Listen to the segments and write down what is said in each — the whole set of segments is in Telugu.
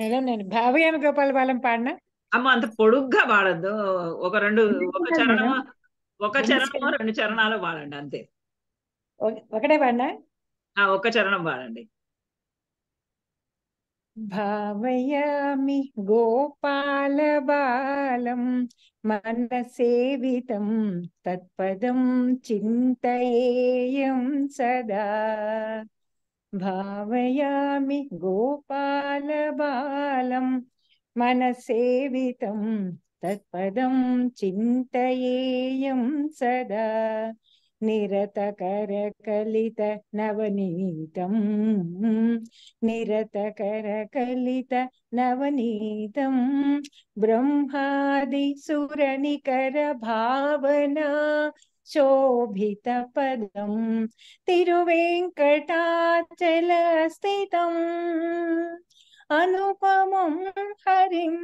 నేను భావ్యాన గోపాల బాలం పాడిన అమ్మ అంత పొడుగ్గా పాడద్దు ఒక రెండు ఒక చరణం ఒక చరణం రెండు చరణాలు పాడండి అంతే ఒకటే పాడినా ఒక చరణం పాడండి భావయామి గోపాల బాలం సేవితం తత్పదం చింతయేయం సదా भावयामि मन मनसेवितं तत्पदं चिंत सदा नवनीत निरतकरकलित नवनीतं निरतकरकलित नवनीतं भावना शोभित पदम शोभितपदं तिरुवेङ्कटाचलस्थितम् अनुपमं हरिं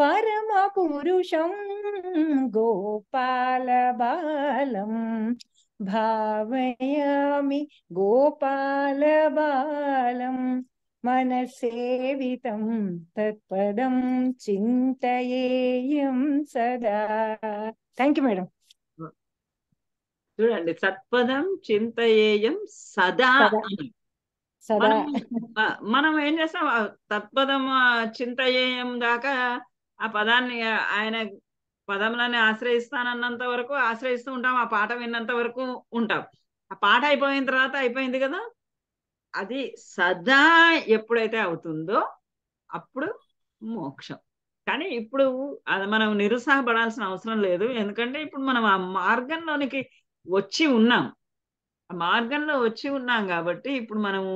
परमपुरुषं गोपालबालं भावयामि गोपालबालम् मनसेवितं तत्पदं चिन्तयेयं सदा थैंक यू मैडम చూడండి సత్పదం చింతయేయం సదా మనం ఏం చేస్తాం తత్పదం చింతయేయం దాకా ఆ పదాన్ని ఆయన పదములని ఆశ్రయిస్తానన్నంత వరకు ఆశ్రయిస్తూ ఉంటాం ఆ పాట విన్నంత వరకు ఉంటాం ఆ పాట అయిపోయిన తర్వాత అయిపోయింది కదా అది సదా ఎప్పుడైతే అవుతుందో అప్పుడు మోక్షం కానీ ఇప్పుడు అది మనం నిరుత్సాహపడాల్సిన అవసరం లేదు ఎందుకంటే ఇప్పుడు మనం ఆ మార్గంలోనికి వచ్చి ఉన్నాం ఆ మార్గంలో వచ్చి ఉన్నాం కాబట్టి ఇప్పుడు మనము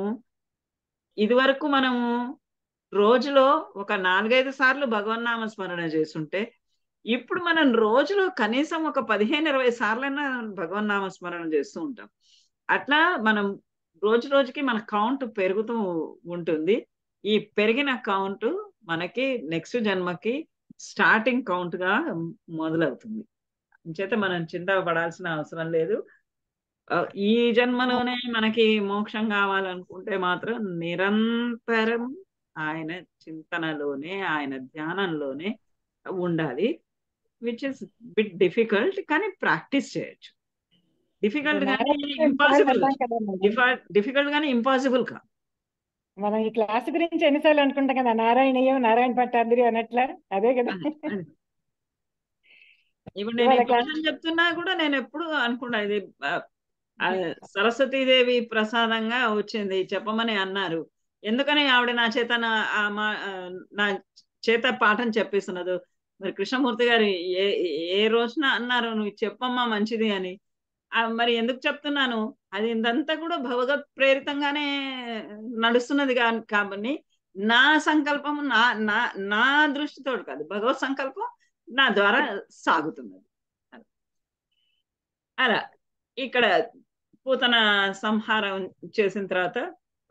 ఇదివరకు మనము రోజులో ఒక నాలుగైదు సార్లు భగవన్నామ స్మరణ చేస్తుంటే ఇప్పుడు మనం రోజులో కనీసం ఒక పదిహేను ఇరవై సార్లైనా భగవన్నామ స్మరణ చేస్తూ ఉంటాం అట్లా మనం రోజు రోజుకి మన కౌంట్ పెరుగుతూ ఉంటుంది ఈ పెరిగిన కౌంట్ మనకి నెక్స్ట్ జన్మకి స్టార్టింగ్ కౌంట్ గా మొదలవుతుంది చేత మనం చింత పడాల్సిన అవసరం లేదు ఈ జన్మలోనే మనకి మోక్షం కావాలనుకుంటే మాత్రం నిరంతరం ఆయన చింతనలోనే ఆయన ధ్యానంలోనే ఉండాలి విచ్ ఇస్ బిట్ డిఫికల్ట్ కానీ ప్రాక్టీస్ చేయొచ్చు డిఫికల్ట్ కానీ ఇంపాసిబుల్ డిఫికల్ట్ కానీ ఇంపాసిబుల్ కాదు మనం ఈ క్లాస్ గురించి ఎన్నిసార్లు అనుకుంటాం కదా నారాయణయ్య నారాయణ పట్టాద్రి అన్నట్ల అదే కదా ఇప్పుడు నేను క్వశ్చన్ చెప్తున్నా కూడా నేను ఎప్పుడు అనుకున్నా ఇది సరస్వతీదేవి ప్రసాదంగా వచ్చింది చెప్పమని అన్నారు ఎందుకని ఆవిడ నా చేత నా చేత పాఠం చెప్పిస్తున్నదు మరి కృష్ణమూర్తి గారు ఏ ఏ రోజున అన్నారు నువ్వు చెప్పమ్మా మంచిది అని మరి ఎందుకు చెప్తున్నాను అది ఇదంతా కూడా భగవత్ ప్రేరితంగానే నడుస్తున్నది కాబట్టి నా సంకల్పం నా నా నా దృష్టితో కాదు భగవత్ సంకల్పం నా ద్వారా సాగుతున్నది అలా ఇక్కడ పూతన సంహారం చేసిన తర్వాత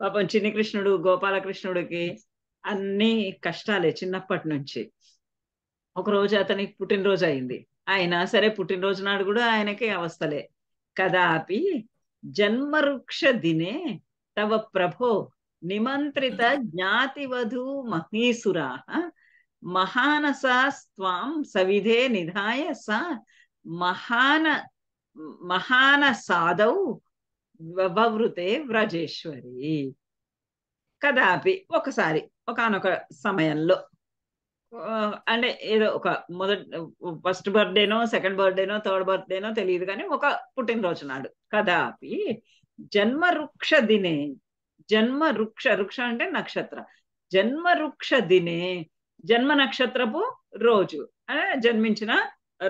పాపం కృష్ణుడు గోపాలకృష్ణుడికి అన్ని కష్టాలే చిన్నప్పటి నుంచి ఒకరోజు అతనికి పుట్టినరోజు అయింది ఆయన సరే పుట్టినరోజు నాడు కూడా ఆయనకి అవస్థలే కదాపి జన్మవృక్ష దినే తవ ప్రభో నిమంత్రిత జ్ఞాతివధూ మహీసురా మహానసాస్వాం సవిధే నిధాయ స మహాన మహాన మహానసాదౌ వవృతే వ్రజేశ్వరి కదాపి ఒకసారి ఒకనొక సమయంలో అంటే ఏదో ఒక మొదటి ఫస్ట్ బర్త్డేనో సెకండ్ బర్త్డేనో థర్డ్ బర్త్డేనో తెలియదు కానీ ఒక పుట్టినరోజు నాడు కదాపి జన్మరుక్ష దినే జన్మరుక్ష రుక్ష అంటే నక్షత్ర జన్మరుక్ష దినే జన్మ నక్షత్రపు రోజు జన్మించిన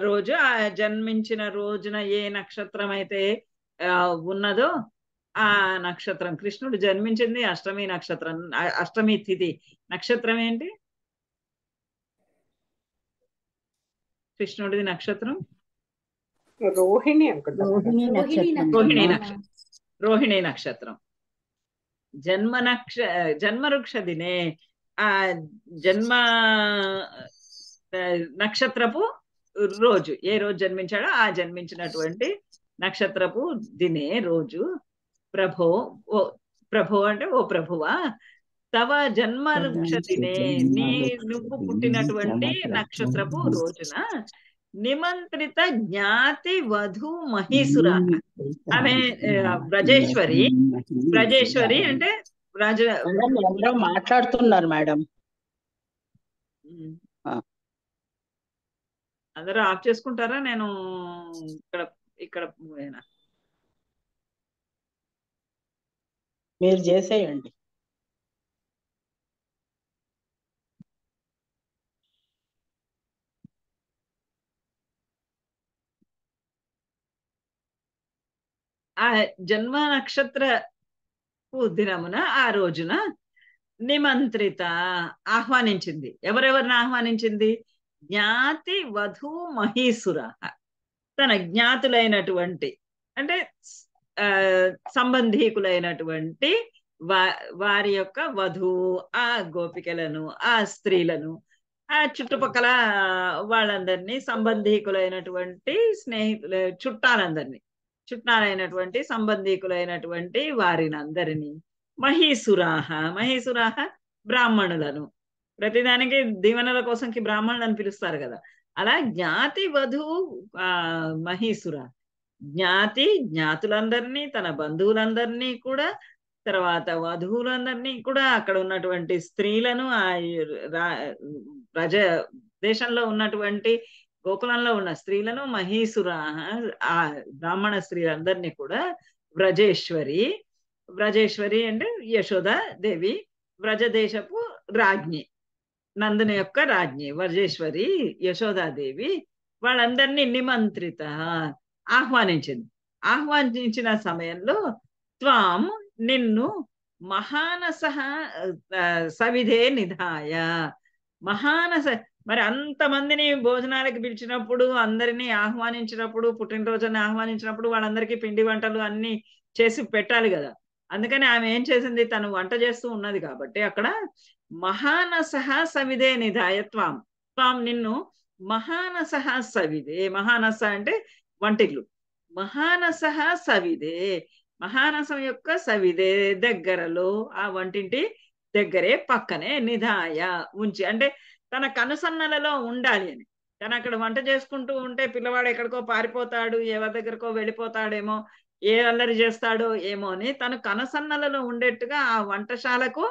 రోజు ఆ జన్మించిన రోజున ఏ నక్షత్రం అయితే ఉన్నదో ఆ నక్షత్రం కృష్ణుడు జన్మించింది అష్టమి నక్షత్రం అష్టమి తిథి నక్షత్రం ఏంటి కృష్ణుడిది నక్షత్రం రోహిణి రోహిణి నక్షత్రం రోహిణి నక్షత్రం జన్మ నక్ష జన్మవృక్ష దినే ఆ జన్మ నక్షత్రపు రోజు ఏ రోజు జన్మించాడో ఆ జన్మించినటువంటి నక్షత్రపు దినే రోజు ప్రభో ఓ ప్రభో అంటే ఓ ప్రభువా తవ జన్మ దినే నీ నువ్వు పుట్టినటువంటి నక్షత్రపు రోజున నిమంత్రిత జ్ఞాతి వధు మహేశ్వర ఆమె బ్రజేశ్వరి బ్రజేశ్వరి అంటే ఎవరో మాట్లాడుతున్నారు మేడం అందరూ ఆఫ్ చేసుకుంటారా నేను ఇక్కడ ఇక్కడ మీరు చేసేయండి ఆ జన్మ నక్షత్ర దినమున ఆ రోజున నిమంత్రిత ఆహ్వానించింది ఎవరెవరిని ఆహ్వానించింది జ్ఞాతి వధు మహీసుర తన జ్ఞాతులైనటువంటి అంటే సంబంధీకులైనటువంటి వారి యొక్క వధువు ఆ గోపికలను ఆ స్త్రీలను ఆ చుట్టుపక్కల వాళ్ళందరినీ సంబంధీకులైనటువంటి స్నేహితులు చుట్టాలందరినీ చుట్టాలైనటువంటి సంబంధీకులైనటువంటి వారినందరినీ మహీసురాహ మహీసురాహ బ్రాహ్మణులను ప్రతిదానికి దీవెనల కోసంకి బ్రాహ్మణులు అని పిలుస్తారు కదా అలా జ్ఞాతి వధువు ఆ మహీసుర జ్ఞాతి జ్ఞాతులందరినీ తన బంధువులందరినీ కూడా తర్వాత వధువులందరినీ కూడా అక్కడ ఉన్నటువంటి స్త్రీలను ఆ ప్రజ దేశంలో ఉన్నటువంటి గోకులంలో ఉన్న స్త్రీలను మహీసుర ఆ బ్రాహ్మణ స్త్రీలందరినీ కూడా వ్రజేశ్వరి వ్రజేశ్వరి అండ్ యశోద దేవి వ్రజదేశపు రాజ్ఞి నందుని యొక్క రాజ్ఞి వ్రజేశ్వరి యశోదాదేవి వాళ్ళందరినీ నిమంత్రిత ఆహ్వానించింది ఆహ్వానించిన సమయంలో త్వాం నిన్ను మహానస సవిధే నిధాయ మహానస మరి అంతమందిని భోజనాలకు పిలిచినప్పుడు అందరినీ ఆహ్వానించినప్పుడు పుట్టినరోజుని ఆహ్వానించినప్పుడు వాళ్ళందరికీ పిండి వంటలు అన్ని చేసి పెట్టాలి కదా అందుకని ఆమె ఏం చేసింది తను వంట చేస్తూ ఉన్నది కాబట్టి అక్కడ మహానసహ సవిదే నిధాయత్వాం త్వాం నిన్ను మహానసహ సవిదే మహానస అంటే వంటిల్లు మహానసహ సవిదే మహానసం యొక్క సవిదే దగ్గరలో ఆ వంటింటి దగ్గరే పక్కనే నిధాయ ఉంచి అంటే తన కనుసన్నలలో ఉండాలి అని కానీ అక్కడ వంట చేసుకుంటూ ఉంటే పిల్లవాడు ఎక్కడికో పారిపోతాడు ఎవరి దగ్గరకో వెళ్ళిపోతాడేమో ఏ అల్లరి చేస్తాడో ఏమో అని తను కనసన్నలలో ఉండేట్టుగా ఆ వంటశాలకు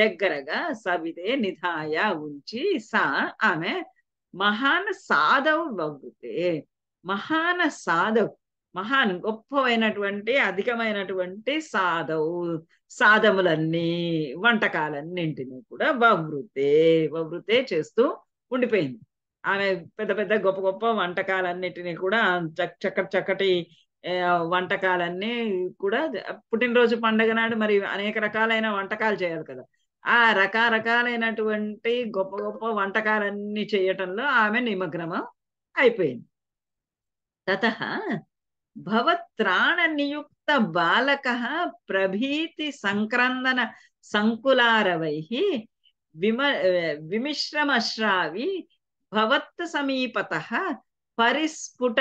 దగ్గరగా సవితే నిధాయ ఉంచి సా ఆమె మహాన్ సాధవ్ వగ్గుతే మహాన సాధవ్ మహాన్ గొప్పమైనటువంటి అధికమైనటువంటి సాధవ్ సాధములన్నీ వంటకాలన్నింటినీ కూడా వవృతే వవృతే చేస్తూ ఉండిపోయింది ఆమె పెద్ద పెద్ద గొప్ప గొప్ప వంటకాలన్నిటినీ కూడా చక్క చక్కటి వంటకాలన్నీ కూడా పుట్టినరోజు పండగ నాడు మరి అనేక రకాలైన వంటకాలు చేయాలి కదా ఆ రకరకాలైనటువంటి గొప్ప గొప్ప వంటకాలన్నీ చేయటంలో ఆమె నిమగ్నమ అయిపోయింది తత భవత్రాణ నియుక్ సమస్త బాలక ప్రభీతి సంక్రందన సంకులారవై విమ విమిశ్రమశ్రావి భవత్ సమీపత పరిస్ఫుట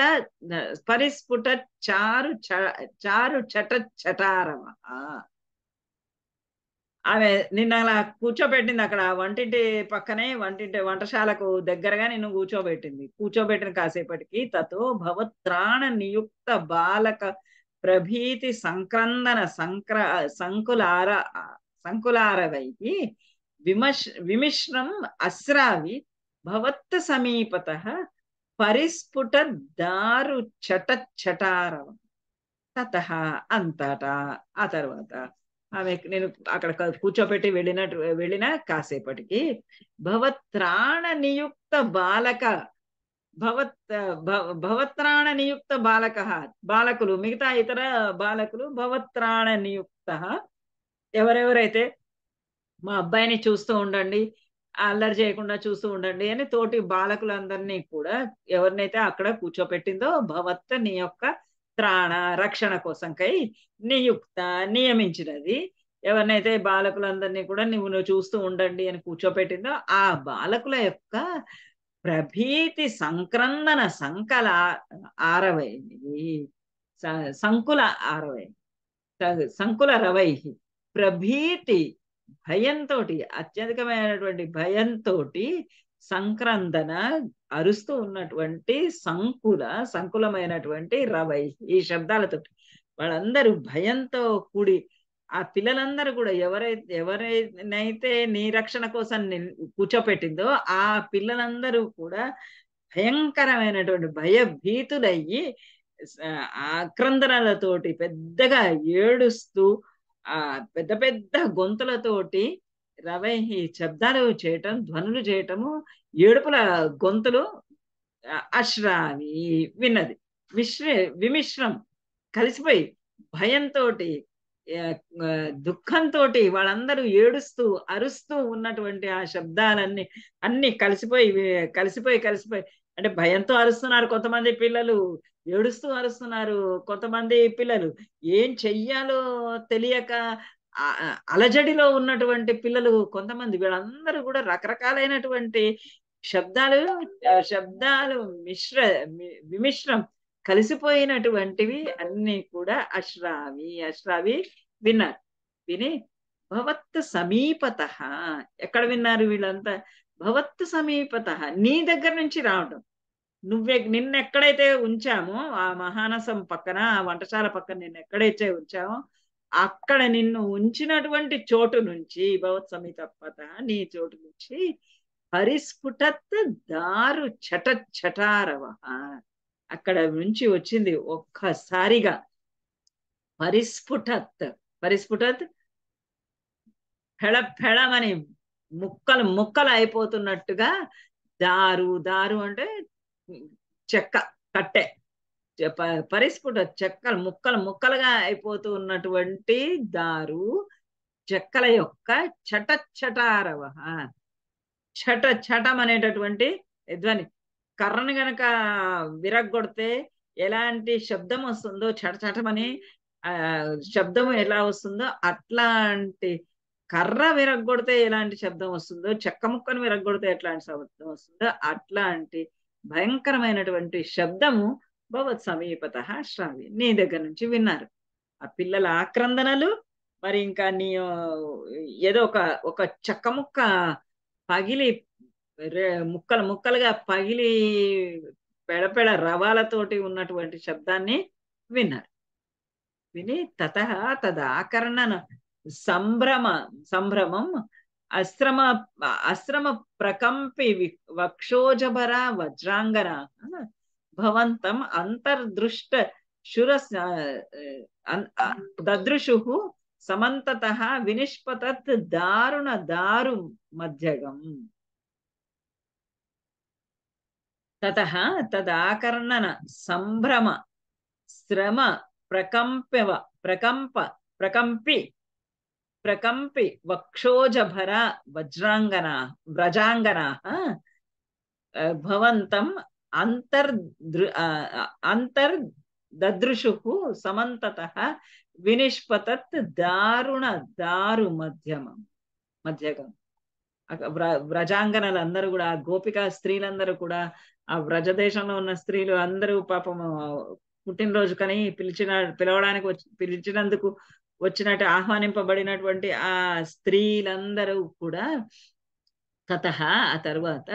పరిస్ఫుట చారు చారు చట చటారవ ఆమె నిన్న అలా కూర్చోబెట్టింది అక్కడ వంటింటి పక్కనే వంటింటి వంటశాలకు దగ్గరగా నిన్ను కూర్చోబెట్టింది కూర్చోబెట్టిన కాసేపటికి తతో భవత్రాణ నియుక్త బాలక ప్రభీతి సంక్రందన సంక్ర సంకులార సంకులారవైతి విమశ్ విమిశ్రం అస్రావి భవత్త సమీపత పరిస్ఫుట దారు చట చటారవం తత అంతటా ఆ తర్వాత ఆమె నేను అక్కడ కూర్చోపెట్టి వెళ్ళినట్టు వెళ్ళిన కాసేపటికి భవత్రాణ నియుక్త బాలక భవత్ భవత్రాణ నియుక్త బాలక బాలకులు మిగతా ఇతర బాలకులు భవత్రాణ నియుక్త ఎవరెవరైతే మా అబ్బాయిని చూస్తూ ఉండండి అల్లరి చేయకుండా చూస్తూ ఉండండి అని తోటి బాలకులందరినీ కూడా ఎవరినైతే అక్కడ కూర్చోపెట్టిందో భవత్ నీ యొక్క త్రాణ రక్షణ కోసం కై నియుక్త నియమించినది ఎవరినైతే బాలకులందరినీ కూడా నువ్వు చూస్తూ ఉండండి అని కూర్చోపెట్టిందో ఆ బాలకుల యొక్క ప్రభీతి సంక్రందన సంకల ఆరవైంది సంకుల ఆరవై సంకుల రవై ప్రభీతి భయంతో అత్యధికమైనటువంటి భయంతో సంక్రందన అరుస్తూ ఉన్నటువంటి సంకుల సంకులమైనటువంటి రవై ఈ శబ్దాలతో వాళ్ళందరూ భయంతో కూడి ఆ పిల్లలందరూ కూడా ఎవరైతే ఎవరైనైతే నీ రక్షణ కోసం కూర్చోపెట్టిందో ఆ పిల్లలందరూ కూడా భయంకరమైనటువంటి భయభీతులయ్యి ఆక్రందనలతోటి పెద్దగా ఏడుస్తూ ఆ పెద్ద పెద్ద గొంతులతోటి రవై శబ్దాలు చేయటం ధ్వనులు చేయటము ఏడుపుల గొంతులు అశ్రావి విన్నది మిశ్ర విమిశ్రం కలిసిపోయి భయంతో దుఃఖంతో వాళ్ళందరూ ఏడుస్తూ అరుస్తూ ఉన్నటువంటి ఆ శబ్దాలన్నీ అన్ని కలిసిపోయి కలిసిపోయి కలిసిపోయి అంటే భయంతో అరుస్తున్నారు కొంతమంది పిల్లలు ఏడుస్తూ అరుస్తున్నారు కొంతమంది పిల్లలు ఏం చెయ్యాలో తెలియక అలజడిలో ఉన్నటువంటి పిల్లలు కొంతమంది వీళ్ళందరూ కూడా రకరకాలైనటువంటి శబ్దాలు శబ్దాలు మిశ్ర విమిశ్రం కలిసిపోయినటువంటివి అన్ని కూడా అశ్రావి అశ్రావి విన్నారు విని భవత్ సమీపత ఎక్కడ విన్నారు వీళ్ళంతా భవత్ సమీపత నీ దగ్గర నుంచి రావడం నువ్వే నిన్నెక్కడైతే ఉంచామో ఆ మహానసం పక్కన ఆ వంటశాల పక్కన నిన్ను ఎక్కడైతే ఉంచామో అక్కడ నిన్ను ఉంచినటువంటి చోటు నుంచి భవత్ సమీపత నీ చోటు నుంచి పరిస్ఫుటత్ దారు చట చటారవ అక్కడ నుంచి వచ్చింది ఒక్కసారిగా పరిస్ఫుటత్ పరిస్ఫుటత్ ఫెళ ఫెళమని ముక్కలు ముక్కలు అయిపోతున్నట్టుగా దారు దారు అంటే చెక్క కట్టె పరిస్ఫుట చెక్కలు ముక్కలు ముక్కలుగా అయిపోతూ ఉన్నటువంటి దారు చెక్కల యొక్క చట చటారవహ చట చటం అనేటటువంటి ధ్వని కర్రను గనక విరగ్గొడితే ఎలాంటి శబ్దం వస్తుందో చటచటమని శబ్దం ఎలా వస్తుందో అట్లాంటి కర్ర విరగ్గొడితే ఎలాంటి శబ్దం వస్తుందో చెక్క ముక్కను విరగ్గొడితే ఎట్లాంటి శబ్దం వస్తుందో అట్లాంటి భయంకరమైనటువంటి శబ్దము భవత్ సమీపత శ్రావ్య నీ దగ్గర నుంచి విన్నారు ఆ పిల్లల ఆక్రందనలు మరి ఇంకా నీ ఏదో ఒక ఒక చెక్క ముక్క పగిలి ముక్కలు ముక్కలుగా పగిలి పెడపెడ రవాలతోటి ఉన్నటువంటి శబ్దాన్ని విన్నారు విని తత తదాకరణ సంభ్రమ సంభ్రమం అశ్రమ అశ్రమ ప్రకంపి వక్షోజభర వజ్రాంగన భవంతం అంతర్దృష్ట శుర దదృశు సమంతత వినిష్పతత్ దారుణ దారు మధ్యగం తదాకర్ణన సంభ్రమ శ్రమ ప్రకంపవ ప్రకంప ప్రకంపి ప్రకంపి వక్షోజభర వజ్రాంగనా వ్రజాంగనా భవంతం అంతర్దృ అంతర్దృశు సమంత వినిష్పత దారుణ దారు మధ్యమం మధ్యగం వ్ర వ్రజాంగనలందరూ కూడా గోపిక స్త్రీలందరూ కూడా ఆ వ్రజ దేశంలో ఉన్న స్త్రీలు అందరూ పాపము పుట్టినరోజు కని పిలిచిన పిలవడానికి వచ్చి పిలిచినందుకు వచ్చినట్టు ఆహ్వానింపబడినటువంటి ఆ స్త్రీలందరూ కూడా తత ఆ తర్వాత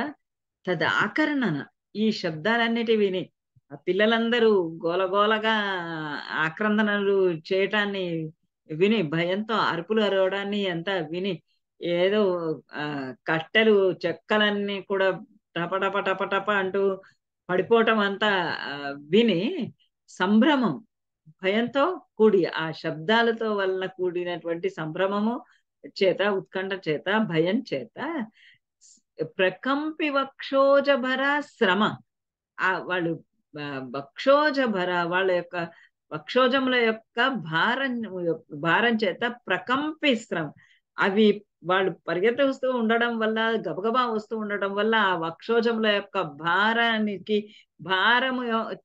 తద్ ఆకరణన ఈ శబ్దాలన్నిటి విని ఆ పిల్లలందరూ గోలగోలగా ఆక్రందనలు చేయటాన్ని విని భయంతో అరుపులు అరవడాన్ని అంతా విని ఏదో కట్టెలు చెక్కలన్నీ కూడా టపటప టప అంటూ పడిపోవటం అంతా విని సంభ్రమం భయంతో కూడి ఆ శబ్దాలతో వలన కూడినటువంటి సంభ్రమము చేత ఉత్కంఠ చేత భయం చేత ప్రకంపి వక్షోజభర శ్రమ ఆ వాళ్ళు వక్షోజభర వాళ్ళ యొక్క వక్షోజముల యొక్క భారం భారం చేత ప్రకంపి శ్రమ అవి వాళ్ళు వస్తూ ఉండడం వల్ల గబగబా వస్తూ ఉండడం వల్ల ఆ వక్షోజముల యొక్క భారానికి భారము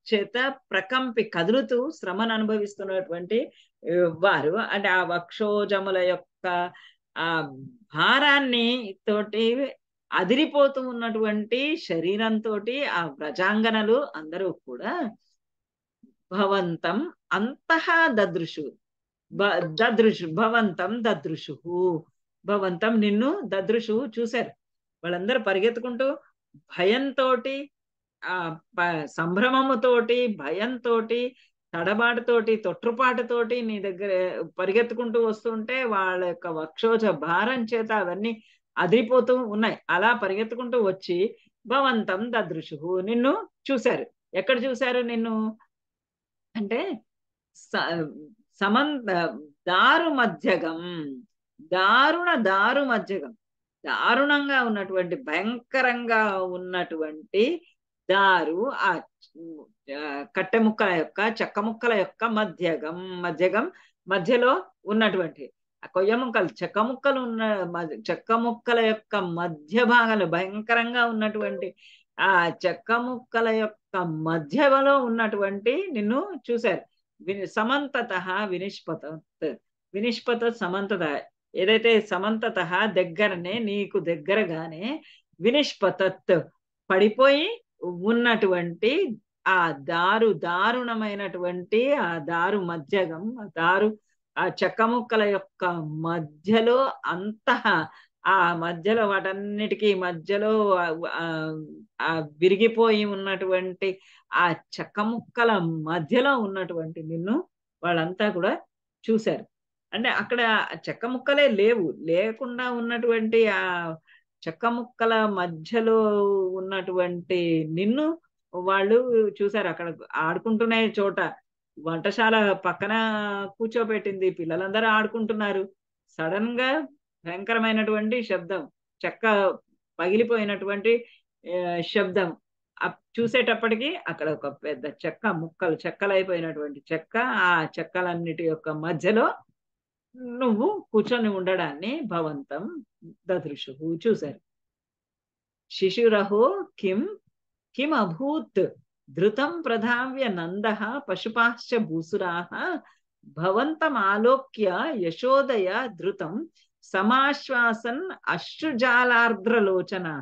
చేత ప్రకంపి కదులుతూ శ్రమను అనుభవిస్తున్నటువంటి వారు అంటే ఆ వక్షోజముల యొక్క ఆ భారాన్ని తోటి అదిరిపోతూ ఉన్నటువంటి శరీరంతో ఆ వ్రజాంగనలు అందరూ కూడా భవంతం అంతః దదృశు దృశు భవంతం దదృశు భవంతం నిన్ను దదృశు చూశారు వాళ్ళందరూ పరిగెత్తుకుంటూ భయంతో ఆ సంభ్రమముతోటి భయంతో తడబాటుతోటి తొట్టుపాటుతోటి నీ దగ్గర పరిగెత్తుకుంటూ వస్తుంటే వాళ్ళ యొక్క వక్షోజ భారం చేత అవన్నీ అదిరిపోతూ ఉన్నాయి అలా పరిగెత్తుకుంటూ వచ్చి భవంతం దదృషు నిన్ను చూశారు ఎక్కడ చూశారు నిన్ను అంటే సమంత దారు మధ్యగం దారుణ దారు మధ్యగం దారుణంగా ఉన్నటువంటి భయంకరంగా ఉన్నటువంటి దారు ఆ కట్టె ముక్కల యొక్క చెక్క ముక్కల యొక్క మధ్యగం మధ్యగం మధ్యలో ఉన్నటువంటి ఆ కొయ్య ముక్కలు చెక్క ముక్కలు ఉన్న చెక్క ముక్కల యొక్క మధ్య భాగంలో భయంకరంగా ఉన్నటువంటి ఆ చెక్క ముక్కల యొక్క మధ్యలో ఉన్నటువంటి నిన్ను చూశారు విని సమంతత వినిష్పత వినిష్పత సమంతత ఏదైతే సమంతత దగ్గరనే నీకు దగ్గరగానే వినిష్పతత్ పడిపోయి ఉన్నటువంటి ఆ దారు దారుణమైనటువంటి ఆ దారు మధ్యగం ఆ దారు ఆ చెక్క ముక్కల యొక్క మధ్యలో అంత ఆ మధ్యలో వాటన్నిటికీ మధ్యలో ఆ విరిగిపోయి ఉన్నటువంటి ఆ చెక్క ముక్కల మధ్యలో ఉన్నటువంటి నిన్ను వాళ్ళంతా కూడా చూశారు అంటే అక్కడ చెక్క ముక్కలే లేవు లేకుండా ఉన్నటువంటి ఆ చెక్క ముక్కల మధ్యలో ఉన్నటువంటి నిన్ను వాళ్ళు చూశారు అక్కడ ఆడుకుంటున్నాయి చోట వంటశాల పక్కన కూర్చోబెట్టింది పిల్లలందరూ ఆడుకుంటున్నారు సడన్ గా భయంకరమైనటువంటి శబ్దం చెక్క పగిలిపోయినటువంటి శబ్దం చూసేటప్పటికి అక్కడ ఒక పెద్ద చెక్క ముక్కలు చెక్కలైపోయినటువంటి చెక్క ఆ చెక్కలన్నిటి యొక్క మధ్యలో నువ్వు కూర్చొని ఉండడాన్ని భవంతం దదృశు చూశారు శిశురహో కిం కిం అభూత్ ధృతం ప్రధావ్య నంద పశుపాశ్చ భూసురాహ భవంతమాలోక్య యశోదయ ధృతం సమాశ్వాసన్ అశ్రుజాలార్ద్రలోచనా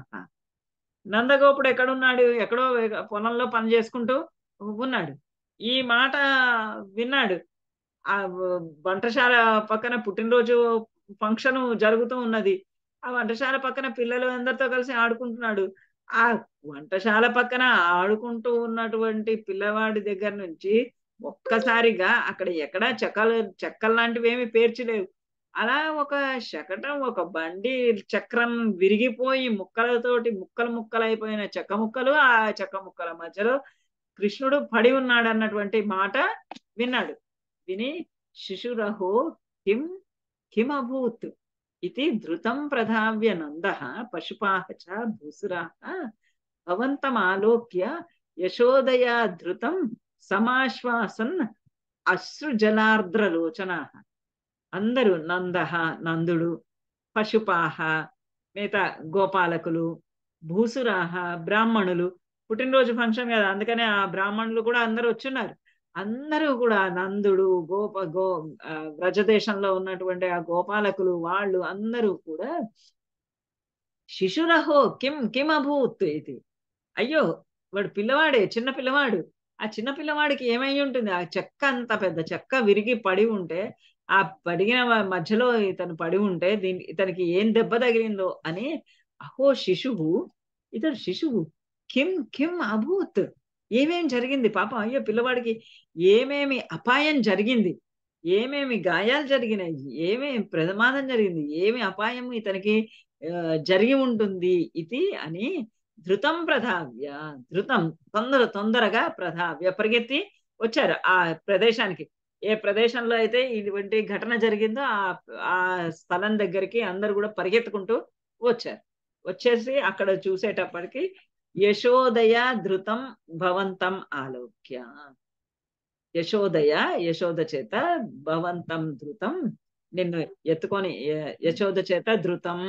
నందగోపుడు ఎక్కడున్నాడు ఎక్కడో పొలంలో పని చేసుకుంటూ ఉన్నాడు ఈ మాట విన్నాడు ఆ వంటశాల పక్కన పుట్టినరోజు ఫంక్షన్ జరుగుతూ ఉన్నది ఆ వంటశాల పక్కన పిల్లలు అందరితో కలిసి ఆడుకుంటున్నాడు ఆ వంటశాల పక్కన ఆడుకుంటూ ఉన్నటువంటి పిల్లవాడి దగ్గర నుంచి ఒక్కసారిగా అక్కడ ఎక్కడా చెక్కలు చెక్కలు లాంటివి ఏమి పేర్చలేవు అలా ఒక శకటం ఒక బండి చక్రం విరిగిపోయి ముక్కలతోటి ముక్కలు ముక్కలైపోయిన చెక్క ముక్కలు ఆ చెక్క ముక్కల మధ్యలో కృష్ణుడు పడి ఉన్నాడు అన్నటువంటి మాట విన్నాడు విని శిశురహో కిం కిమభూత్ ఇది ధృతం ప్రధావ్య నంద పశుపాహ చ యశోదయా ధృతం సమాశ్వాసన్ అశ్రుజలార్ద్రలోచన అందరూ నంద నందుడు పశుపాహ మిగతా గోపాలకులు భూసురాహ బ్రాహ్మణులు పుట్టినరోజు ఫంక్షన్ కదా అందుకనే ఆ బ్రాహ్మణులు కూడా అందరూ వచ్చున్నారు అందరూ కూడా నందుడు గోప గో వ్రజదేశంలో ఉన్నటువంటి ఆ గోపాలకులు వాళ్ళు అందరూ కూడా శిశురహో కిం కిం అభూత్ ఇది అయ్యో వాడు పిల్లవాడే చిన్న పిల్లవాడు ఆ చిన్న పిల్లవాడికి ఏమై ఉంటుంది ఆ చెక్క అంత పెద్ద చెక్క విరిగి పడి ఉంటే ఆ పడిగిన మధ్యలో ఇతను పడి ఉంటే దీని ఇతనికి ఏం దెబ్బ తగిలిందో అని అహో శిశువు ఇతడు శిశువు కిం కిం అభూత్ ఏమేమి జరిగింది పాపం అయ్యో పిల్లవాడికి ఏమేమి అపాయం జరిగింది ఏమేమి గాయాలు జరిగినాయి ఏమేమి ప్రమాదం జరిగింది ఏమి అపాయం ఇతనికి జరిగి ఉంటుంది ఇది అని ధృతం ప్రధావ్య ధృతం తొందర తొందరగా ప్రధావ్య పరిగెత్తి వచ్చారు ఆ ప్రదేశానికి ఏ ప్రదేశంలో అయితే ఇటువంటి ఘటన జరిగిందో ఆ ఆ స్థలం దగ్గరికి అందరు కూడా పరిగెత్తుకుంటూ వచ్చారు వచ్చేసి అక్కడ చూసేటప్పటికి యశోదయ ధృతం భవంతం ఆలోక్య యశోదయ యశోద చేత భవంతం ధృతం నిన్ను ఎత్తుకొని యశోద చేత ధృతం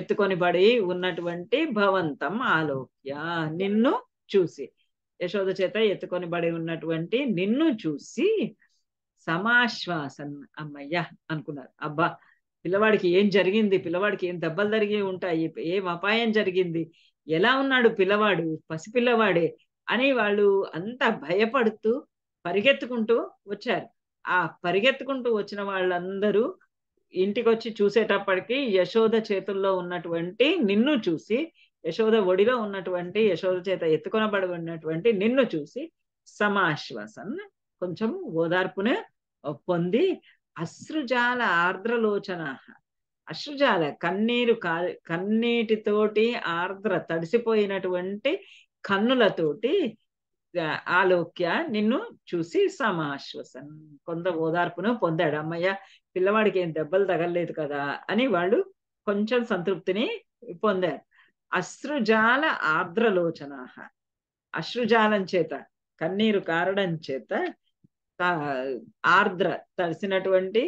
ఎత్తుకొని పడి ఉన్నటువంటి భవంతం ఆలోక్య నిన్ను చూసి యశోద చేత ఎత్తుకొని పడి ఉన్నటువంటి నిన్ను చూసి సమాశ్వాసన్ అమ్మయ్య అనుకున్నారు అబ్బా పిల్లవాడికి ఏం జరిగింది పిల్లవాడికి ఏం దెబ్బలు జరిగి ఉంటాయి ఏం అపాయం జరిగింది ఎలా ఉన్నాడు పిల్లవాడు పసిపిల్లవాడే అని వాళ్ళు అంత భయపడుతూ పరిగెత్తుకుంటూ వచ్చారు ఆ పరిగెత్తుకుంటూ వచ్చిన వాళ్ళందరూ ఇంటికి వచ్చి చూసేటప్పటికి యశోద చేతుల్లో ఉన్నటువంటి నిన్ను చూసి యశోద ఒడిలో ఉన్నటువంటి యశోద చేత ఎత్తుకొనబడి ఉన్నటువంటి నిన్ను చూసి సమాశ్వాసన్ కొంచెం ఓదార్పును పొంది అశ్రుజాల ఆర్ద్రలోచన అశ్రుజాల కన్నీరు కన్నీటితోటి ఆర్ద్ర తడిసిపోయినటువంటి కన్నులతోటి ఆలోక్య నిన్ను చూసి సమాశ్వసన్ కొంత ఓదార్పును పొందాడు అమ్మయ్య పిల్లవాడికి ఏం దెబ్బలు తగలలేదు కదా అని వాళ్ళు కొంచెం సంతృప్తిని పొందారు అశ్రుజాల ఆర్ద్రలోచన అశ్రుజాలం చేత కన్నీరు కారడం చేత ఆర్ద్ర తడిసినటువంటి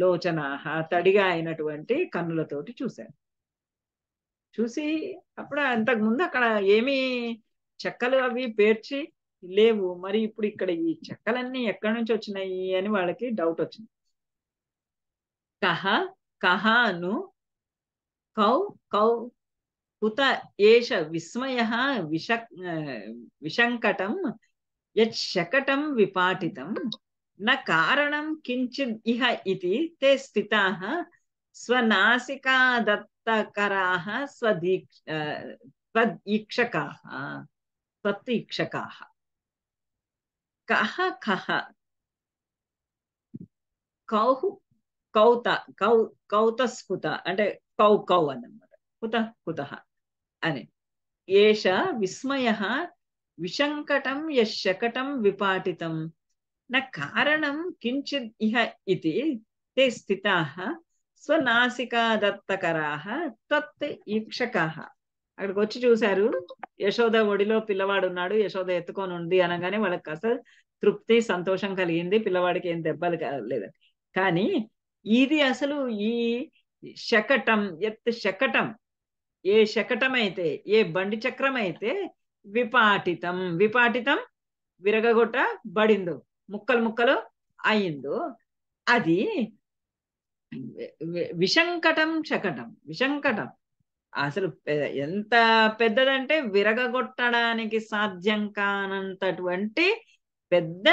లోచన తడిగా అయినటువంటి కన్నులతోటి చూశాను చూసి అప్పుడు అంతకుముందు అక్కడ ఏమీ చెక్కలు అవి పేర్చి లేవు మరి ఇప్పుడు ఇక్కడ ఈ చెక్కలన్నీ ఎక్కడి నుంచి వచ్చినాయి అని వాళ్ళకి డౌట్ వచ్చింది కహ కహాను కౌ కౌ కుత ఏష విస్మయ విష విషంకటం యత్ శకటం విపాటితం न कारणं किञ्चित् इह इति ते स्थिताः स्वनासिकादत्तकराः स्वदीक्ष त्वदीक्षकाः त्वत्तीक्षकाः कः कः కౌహ్ కౌత కౌ కౌతస్ కుత అంటే కౌ కౌ అన్నమాట కుత కుత అని ఏష విస్మయ విశంకటం యశకటం విపాటితం न कारणं किञ्चित् इह इति ते स्थिताः దత్తకరా తత్ ఈక్షకాహ అక్కడికి వచ్చి చూశారు యశోద ఒడిలో పిల్లవాడు ఉన్నాడు యశోద ఎత్తుకొని ఉంది అనగానే వాళ్ళకి కాస్త తృప్తి సంతోషం కలిగింది పిల్లవాడికి ఏం దెబ్బలు కాలేదని కానీ ఇది అసలు ఈ శకటం ఎత్ శకటం ఏ శకటం అయితే ఏ బండి చక్రం అయితే విపాటితం విపాటితం విరగగొట్ట బడిందో ముక్కలు ముక్కలు అయిందో అది విషంకటం శకటం విషంకటం అసలు ఎంత పెద్దదంటే విరగగొట్టడానికి సాధ్యం కానంతటువంటి పెద్ద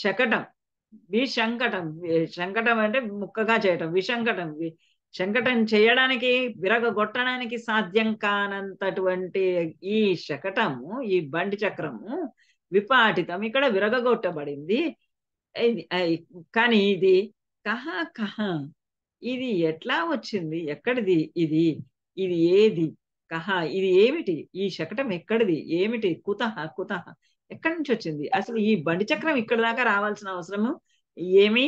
శకటం విశంకటం శంకటం అంటే ముక్కగా చేయటం విశంకటం శంకటం చేయడానికి విరగొట్టడానికి సాధ్యం కానంతటువంటి ఈ శకటము ఈ బండి చక్రము విపాటితం ఇక్కడ విరగగొట్టబడింది కానీ ఇది కహ కహ ఇది ఎట్లా వచ్చింది ఎక్కడిది ఇది ఇది ఏది కహ ఇది ఏమిటి ఈ శకటం ఎక్కడిది ఏమిటి కుతహ కుతహ ఎక్కడి నుంచి వచ్చింది అసలు ఈ బండి చక్రం ఇక్కడ దాకా రావాల్సిన అవసరము ఏమి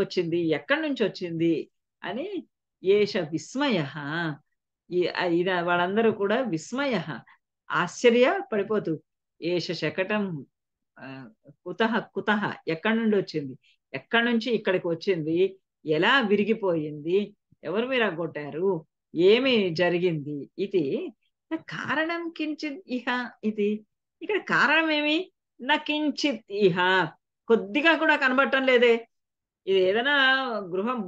వచ్చింది ఎక్కడి నుంచి వచ్చింది అని ఏష విస్మయ ఇది వాళ్ళందరూ కూడా విస్మయ ఆశ్చర్య పడిపోతూ ఏష శకటం కుతహ కుతహ ఎక్కడి నుండి వచ్చింది ఎక్కడి నుంచి ఇక్కడికి వచ్చింది ఎలా విరిగిపోయింది ఎవరు విరగొట్టారు ఏమి జరిగింది ఇది కారణం కించిత్ ఇహ ఇది ఇక్కడ కారణం ఏమి నా కించిత్ ఇహ కొద్దిగా కూడా కనబడటం లేదే ఇది ఏదైనా గృహం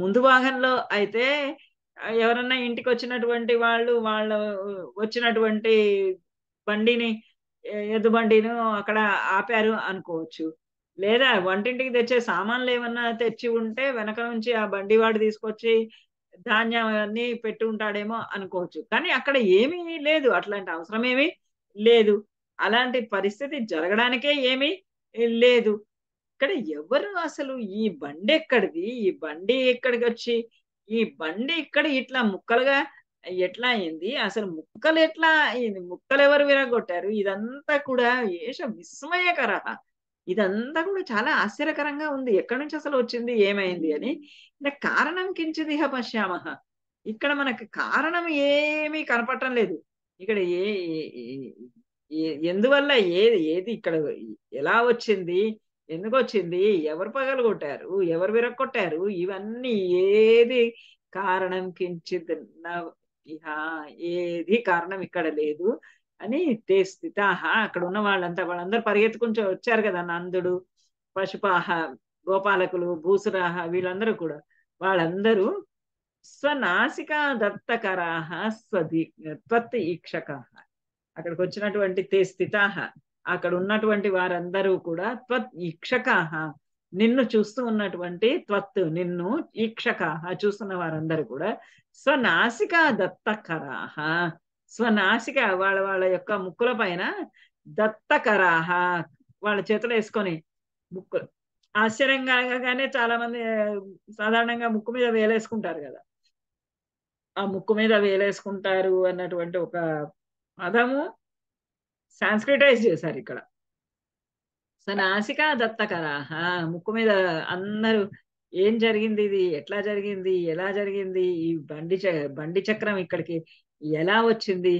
ముందు భాగంలో అయితే ఎవరన్నా ఇంటికి వచ్చినటువంటి వాళ్ళు వాళ్ళ వచ్చినటువంటి బండిని బండిను అక్కడ ఆపారు అనుకోవచ్చు లేదా వంటింటికి తెచ్చే సామాన్లు ఏమన్నా తెచ్చి ఉంటే వెనక నుంచి ఆ బండి వాడు తీసుకొచ్చి ధాన్యం అన్ని పెట్టి ఉంటాడేమో అనుకోవచ్చు కానీ అక్కడ ఏమీ లేదు అట్లాంటి అవసరం ఏమీ లేదు అలాంటి పరిస్థితి జరగడానికే ఏమీ లేదు ఇక్కడ ఎవరు అసలు ఈ బండి ఎక్కడిది ఈ బండి ఎక్కడికి వచ్చి ఈ బండి ఇక్కడ ఇట్లా ముక్కలుగా ఎట్లా అయింది అసలు ముక్కలు ఎట్లా అయింది ముక్కలు ఎవరు విరగొట్టారు ఇదంతా కూడా ఏష విస్మయకర ఇదంతా కూడా చాలా ఆశ్చర్యకరంగా ఉంది ఎక్కడి నుంచి అసలు వచ్చింది ఏమైంది అని ఇంకా కారణం కించిదిహ పశ్యామ ఇక్కడ మనకు కారణం ఏమీ కనపడటం లేదు ఇక్కడ ఏ ఎందువల్ల ఏది ఏది ఇక్కడ ఎలా వచ్చింది ఎందుకు వచ్చింది ఎవరు పగలగొట్టారు ఎవరు విరగొట్టారు ఇవన్నీ ఏది కారణం కించిద్ ఇహ ఏది కారణం ఇక్కడ లేదు అని తే స్థిత అక్కడ ఉన్న వాళ్ళంతా వాళ్ళందరూ పరిగెత్తుకుని వచ్చారు కదా నందుడు పశుపాహ గోపాలకులు భూసురాహ వీళ్ళందరూ కూడా వాళ్ళందరూ స్వనాసికా దత్తకరాహ స్వది త్వత్ ఈక్షక అక్కడికి వచ్చినటువంటి తే స్థితాహ అక్కడ ఉన్నటువంటి వారందరూ కూడా త్వత్ ఈక్షకాహ నిన్ను చూస్తూ ఉన్నటువంటి త్వత్ నిన్ను ఈక్షకాహ చూస్తున్న వారందరూ కూడా స్వనాసిక దత్తకరాహ స్వనాసిక వాళ్ళ వాళ్ళ యొక్క ముక్కుల పైన దత్తకరాహ వాళ్ళ చేతులు వేసుకొని ముక్కు ఆశ్చర్యంగానే చాలా మంది సాధారణంగా ముక్కు మీద వేలేసుకుంటారు కదా ఆ ముక్కు మీద వేలేసుకుంటారు అన్నటువంటి ఒక పదము సాంస్క్రిటైజ్ చేశారు ఇక్కడ నాసిక దత్తకరాహ ముక్కు మీద అందరూ ఏం జరిగింది ఇది ఎట్లా జరిగింది ఎలా జరిగింది ఈ బండి బండి చక్రం ఇక్కడికి ఎలా వచ్చింది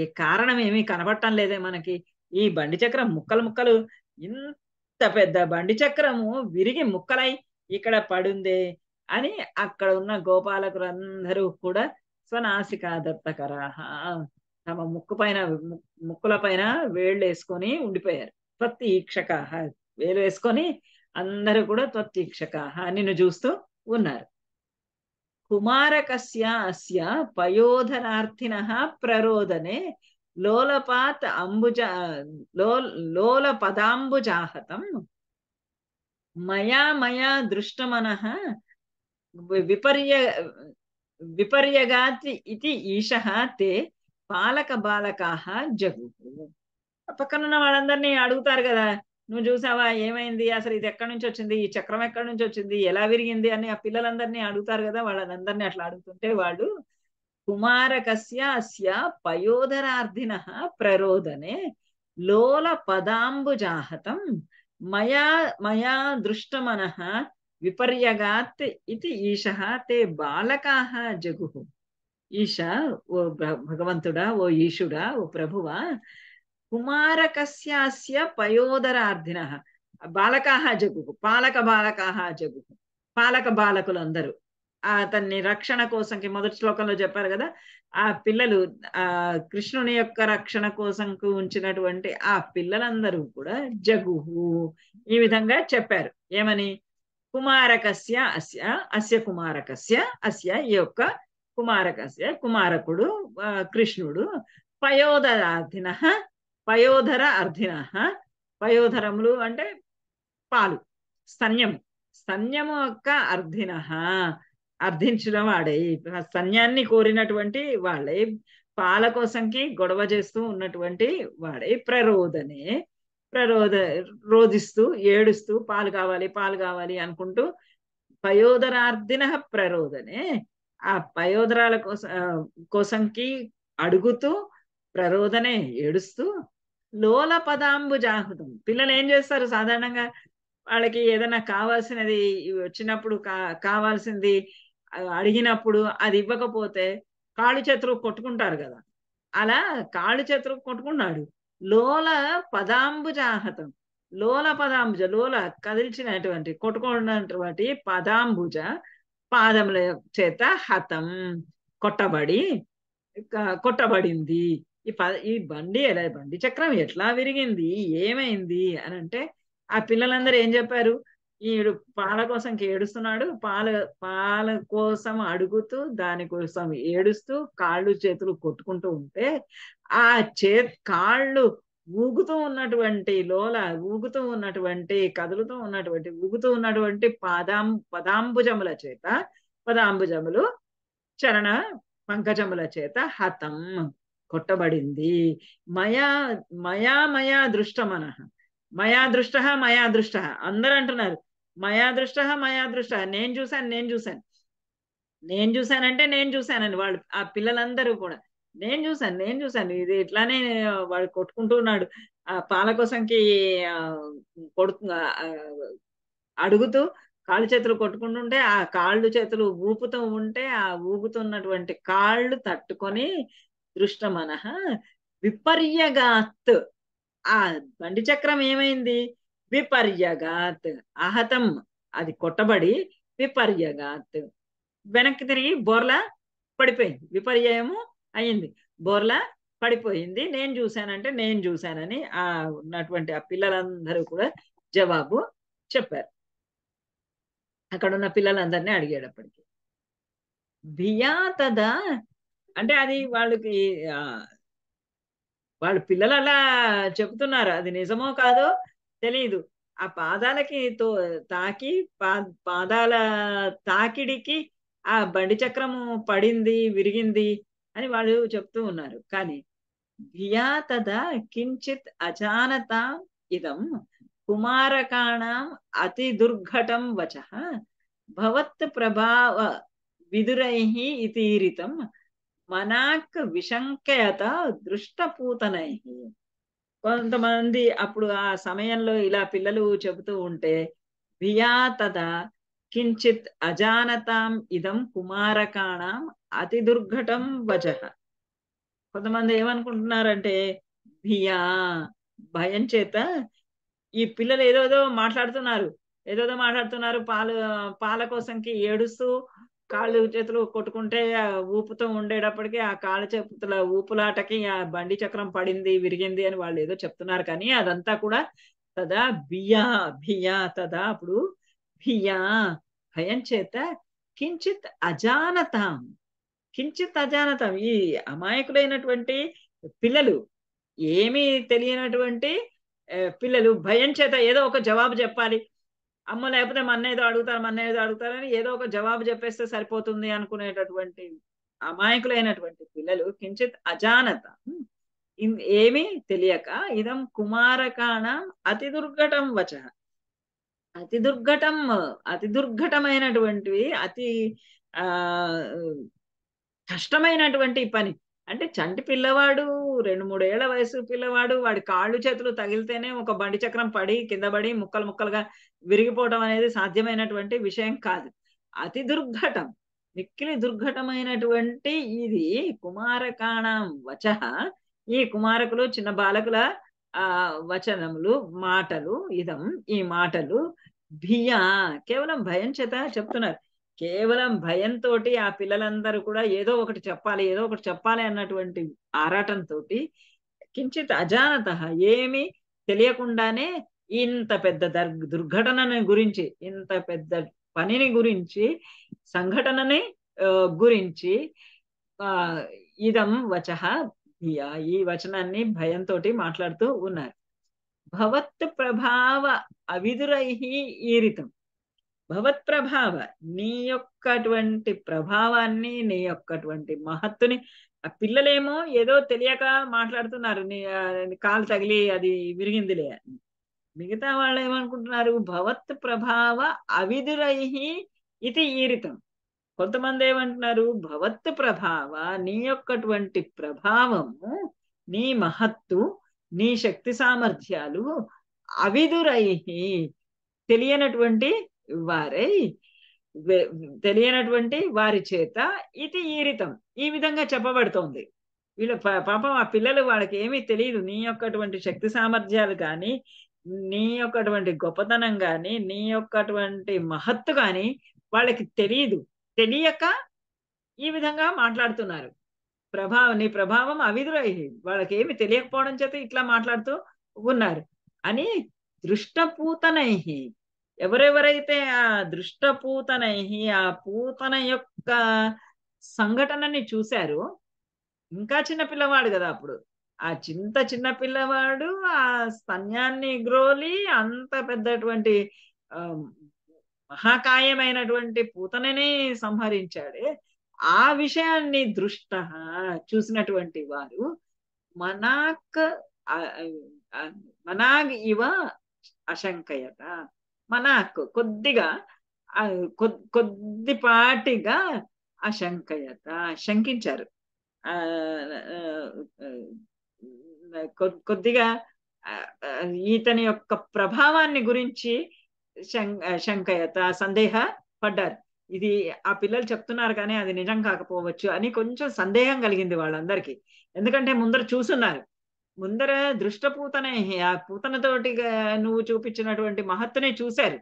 ఈ కారణం ఏమీ కనబడటం లేదే మనకి ఈ బండి చక్రం ముక్కలు ముక్కలు ఇంత పెద్ద బండి చక్రము విరిగి ముక్కలై ఇక్కడ పడుందే అని అక్కడ ఉన్న గోపాలకులందరూ కూడా స్వనాసికా దత్తకరాహ తమ ముక్కు పైన ముక్కుల పైన వేళ్ళు వేసుకొని ఉండిపోయారు ప్రతీక్షక వేలు వేసుకొని అందరూ కూడా త్వత్తీక్షక నిన్ను చూస్తూ ఉన్నారు కుమారకస్య అస్య పయోధనార్థిన ప్రరోదనే లోలపాత్ అంబుజ లోల పదాంబుజాహతం మయా మయా దృష్టమన విపర్య విపర్యగాతి ఇది ఈశ తే పాలక బాలకాహ జగు పక్కనున్న వాళ్ళందరినీ అడుగుతారు కదా నువ్వు చూసావా ఏమైంది అసలు ఇది ఎక్కడి నుంచి వచ్చింది ఈ చక్రం ఎక్కడి నుంచి వచ్చింది ఎలా విరిగింది అని ఆ పిల్లలందరినీ అడుగుతారు కదా వాళ్ళందరినీ అట్లా అడుగుతుంటే వాళ్ళు కుమారకస్య పయోధరార్థిన ప్రరోధనే లోల పదాంబుజాహతం మయా మయా దృష్టమన విపర్యగాత్ ఇది ఈశ తే బాలకా జగు ఈశ ఓ భగవంతుడా ఓ ఈశుడా ఓ ప్రభువా కుమారకస్యాస్య పయోదరార్థిన బాలకాహ జగు పాలక బాలకాహ జగు పాలక బాలకులు అందరూ అతన్ని రక్షణ కోసంకి మొదటి శ్లోకంలో చెప్పారు కదా ఆ పిల్లలు ఆ కృష్ణుని యొక్క రక్షణ కోసంకు ఉంచినటువంటి ఆ పిల్లలందరూ కూడా జగుహు ఈ విధంగా చెప్పారు ఏమని కుమారకస్య అస్య అస్య కుమారకస్య అస్య ఈ యొక్క కుమారకస్య కుమారకుడు కృష్ణుడు పయోదరాధిన పయోధర అర్ధిన పయోధరములు అంటే పాలు స్తన్యము స్తన్యము యొక్క అర్ధిన అర్థించిన వాడే సన్యాన్ని కోరినటువంటి వాళ్ళే పాల కోసంకి గొడవ చేస్తూ ఉన్నటువంటి వాడే ప్రరోధనే ప్రరోధ రోధిస్తూ ఏడుస్తూ పాలు కావాలి పాలు కావాలి అనుకుంటూ పయోధరార్థిన ప్రరోధనే ఆ పయోధరాల కోసం కోసంకి అడుగుతూ ప్రరోధనే ఏడుస్తూ లోల పదాంబు జాహుతం పిల్లలు ఏం చేస్తారు సాధారణంగా వాళ్ళకి ఏదైనా కావాల్సినది వచ్చినప్పుడు కా కావాల్సింది అడిగినప్పుడు అది ఇవ్వకపోతే కాళ్ళు చేతులు కొట్టుకుంటారు కదా అలా కాళ్ళు చేతులు కొట్టుకున్నాడు లోల పదాంబు జాహతం లోల పదాంబుజ లోల కదిల్చినటువంటి కొట్టుకున్నటువంటి పదాంబుజ పాదముల చేత హతం కొట్టబడి కొట్టబడింది ఈ పద ఈ బండి ఎలా బండి చక్రం ఎట్లా విరిగింది ఏమైంది అని అంటే ఆ పిల్లలందరూ ఏం చెప్పారు ఈడు పాల కోసం ఏడుస్తున్నాడు పాల పాల కోసం అడుగుతూ దానికోసం ఏడుస్తూ కాళ్ళు చేతులు కొట్టుకుంటూ ఉంటే ఆ చే కాళ్ళు ఊగుతూ ఉన్నటువంటి లోల ఊగుతూ ఉన్నటువంటి కదులుతూ ఉన్నటువంటి ఊగుతూ ఉన్నటువంటి పాదాం పదాంబుజముల చేత పదాంబుజములు చరణ పంకజముల చేత హతం కొట్టబడింది మయా మయా మయా దృష్ట మన మయా దృష్ట మయా దృష్ట అందరూ అంటున్నారు మయా దృష్ట మయా దృష్ట నేను చూశాను నేను చూశాను నేను చూశానంటే నేను చూశానని వాళ్ళు ఆ పిల్లలందరూ కూడా నేను చూశాను నేను చూశాను ఇది ఇట్లానే వాడు కొట్టుకుంటున్నాడు ఆ పాల కోసంకి కొడుకు అడుగుతూ కాళ్ళు చేతులు కొట్టుకుంటుంటే ఆ కాళ్ళు చేతులు ఊపుతూ ఉంటే ఆ ఊగుతున్నటువంటి కాళ్ళు తట్టుకొని దృష్టమన విపర్యగాత్ ఆ బండి చక్రం ఏమైంది విపర్యగాత్ అహతం అది కొట్టబడి విపర్యగాత్ వెనక్కి తిరిగి బోర్లా పడిపోయింది విపర్యము అయింది బోర్లా పడిపోయింది నేను చూశానంటే నేను చూశానని ఆ ఉన్నటువంటి ఆ పిల్లలందరూ కూడా జవాబు చెప్పారు అక్కడున్న పిల్లలందరినీ అడిగేటప్పటికి భియా తదా అంటే అది వాళ్ళకి వాళ్ళ పిల్లలు అలా చెప్తున్నారు అది నిజమో కాదో తెలియదు ఆ పాదాలకి తో తాకి పా పాదాల తాకిడికి ఆ బండి చక్రము పడింది విరిగింది అని వాళ్ళు చెప్తూ ఉన్నారు కానీ ధియా తదా కించిత్ అచానత ఇదం కుమారకాణం అతి దుర్ఘటం వచ భవత్ ప్రభావ విదురై ఇతీరితం వనాక్ విశంకయత దృష్టపూతనై కొంతమంది అప్పుడు ఆ సమయంలో ఇలా పిల్లలు చెబుతూ ఉంటే భియా కించిత్ అజానతాం ఇదం కుమారకాణం అతి దుర్ఘటం వజ కొంతమంది ఏమనుకుంటున్నారంటే భియా భయం చేత ఈ పిల్లలు ఏదోదో మాట్లాడుతున్నారు ఏదోదో మాట్లాడుతున్నారు పాలు పాల కోసంకి ఏడుస్తూ కాళ్ళు చేతులు కొట్టుకుంటే ఊపుతో ఉండేటప్పటికి ఆ కాళ్ళ చేతుల ఊపులాటకి ఆ బండి చక్రం పడింది విరిగింది అని వాళ్ళు ఏదో చెప్తున్నారు కానీ అదంతా కూడా తదా బియా బియా తదా అప్పుడు భియా భయం చేత కించిత్ అజానతం కించిత్ అజానతం ఈ అమాయకులైనటువంటి పిల్లలు ఏమీ తెలియనటువంటి పిల్లలు భయం చేత ఏదో ఒక జవాబు చెప్పాలి అమ్మ లేకపోతే మన ఏదో అడుగుతారు మన ఏదో అడుగుతారని ఏదో ఒక జవాబు చెప్పేస్తే సరిపోతుంది అనుకునేటటువంటి అమాయకులైనటువంటి పిల్లలు కించిత్ అజానత ఏమీ తెలియక ఇదం కుమారకాణం అతి దుర్ఘటం వచ అతి దుర్ఘటం అతి దుర్ఘటమైనటువంటివి అతి ఆ కష్టమైనటువంటి పని అంటే చంటి పిల్లవాడు రెండు మూడేళ్ల వయసు పిల్లవాడు వాడి కాళ్ళు చేతులు తగిలితేనే ఒక బండి చక్రం పడి కింద పడి ముక్కలు ముక్కలుగా విరిగిపోవడం అనేది సాధ్యమైనటువంటి విషయం కాదు అతి దుర్ఘటం మిక్కిలి దుర్ఘటమైనటువంటి ఇది కుమారకాణం వచ ఈ కుమారకులు చిన్న బాలకుల ఆ వచనములు మాటలు ఇదం ఈ మాటలు భియా కేవలం భయం చేత చెప్తున్నారు కేవలం భయంతో ఆ పిల్లలందరూ కూడా ఏదో ఒకటి చెప్పాలి ఏదో ఒకటి చెప్పాలి అన్నటువంటి ఆరాటంతో కించిత్ అజానత ఏమి తెలియకుండానే ఇంత పెద్ద దుర్ఘటనని గురించి ఇంత పెద్ద పనిని గురించి సంఘటనని గురించి ఇదం వచ ఈ వచనాన్ని భయంతో మాట్లాడుతూ ఉన్నారు భవత్ ప్రభావ అవిదురై ఈరితం భవత్ప్రభావ నీ యొక్కటువంటి ప్రభావాన్ని నీ యొక్కటువంటి మహత్తుని ఆ పిల్లలేమో ఏదో తెలియక మాట్లాడుతున్నారు నీ కాలు తగిలి అది విరిగిందిలే మిగతా వాళ్ళు ఏమనుకుంటున్నారు భవత్ ప్రభావ అవిధురై ఇది ఈరితం కొంతమంది ఏమంటున్నారు భవత్ ప్రభావ నీ యొక్కటువంటి ప్రభావము నీ మహత్తు నీ శక్తి సామర్థ్యాలు అవిధురై తెలియనటువంటి వారై తెలియనటువంటి వారి చేత ఇది ఈరితం ఈ విధంగా చెప్పబడుతోంది వీళ్ళ పాపం ఆ పిల్లలు వాళ్ళకి ఏమీ తెలియదు నీ యొక్కటువంటి శక్తి సామర్థ్యాలు కానీ నీ యొక్కటువంటి గొప్పతనం కానీ నీ యొక్కటువంటి మహత్తు కానీ వాళ్ళకి తెలియదు తెలియక ఈ విధంగా మాట్లాడుతున్నారు ప్రభావం నీ ప్రభావం అవిధులై వాళ్ళకి ఏమి తెలియకపోవడం చేత ఇట్లా మాట్లాడుతూ ఉన్నారు అని దృష్టపూతనై ఎవరెవరైతే ఆ దృష్ట పూతనై ఆ పూతన యొక్క సంఘటనని చూశారు ఇంకా చిన్న పిల్లవాడు కదా అప్పుడు ఆ చింత చిన్న పిల్లవాడు ఆ స్తన్యాన్ని గ్రోలి అంత పెద్దటువంటి మహాకాయమైనటువంటి పూతనని సంహరించాడే ఆ విషయాన్ని దృష్ట చూసినటువంటి వారు మనాక్ మనాగ్ ఇవ అశంకయత మన కొద్దిగా కొద్దిపాటిగా అశంకయత శంకించారు ఆ కొద్దిగా ఈతని యొక్క ప్రభావాన్ని గురించి శంకయత సందేహ పడ్డారు ఇది ఆ పిల్లలు చెప్తున్నారు కానీ అది నిజం కాకపోవచ్చు అని కొంచెం సందేహం కలిగింది వాళ్ళందరికీ ఎందుకంటే ముందర చూసున్నారు ముందర దృష్టపూతనే ఆ పూతనతోటిగా నువ్వు చూపించినటువంటి మహత్తునే చూశారు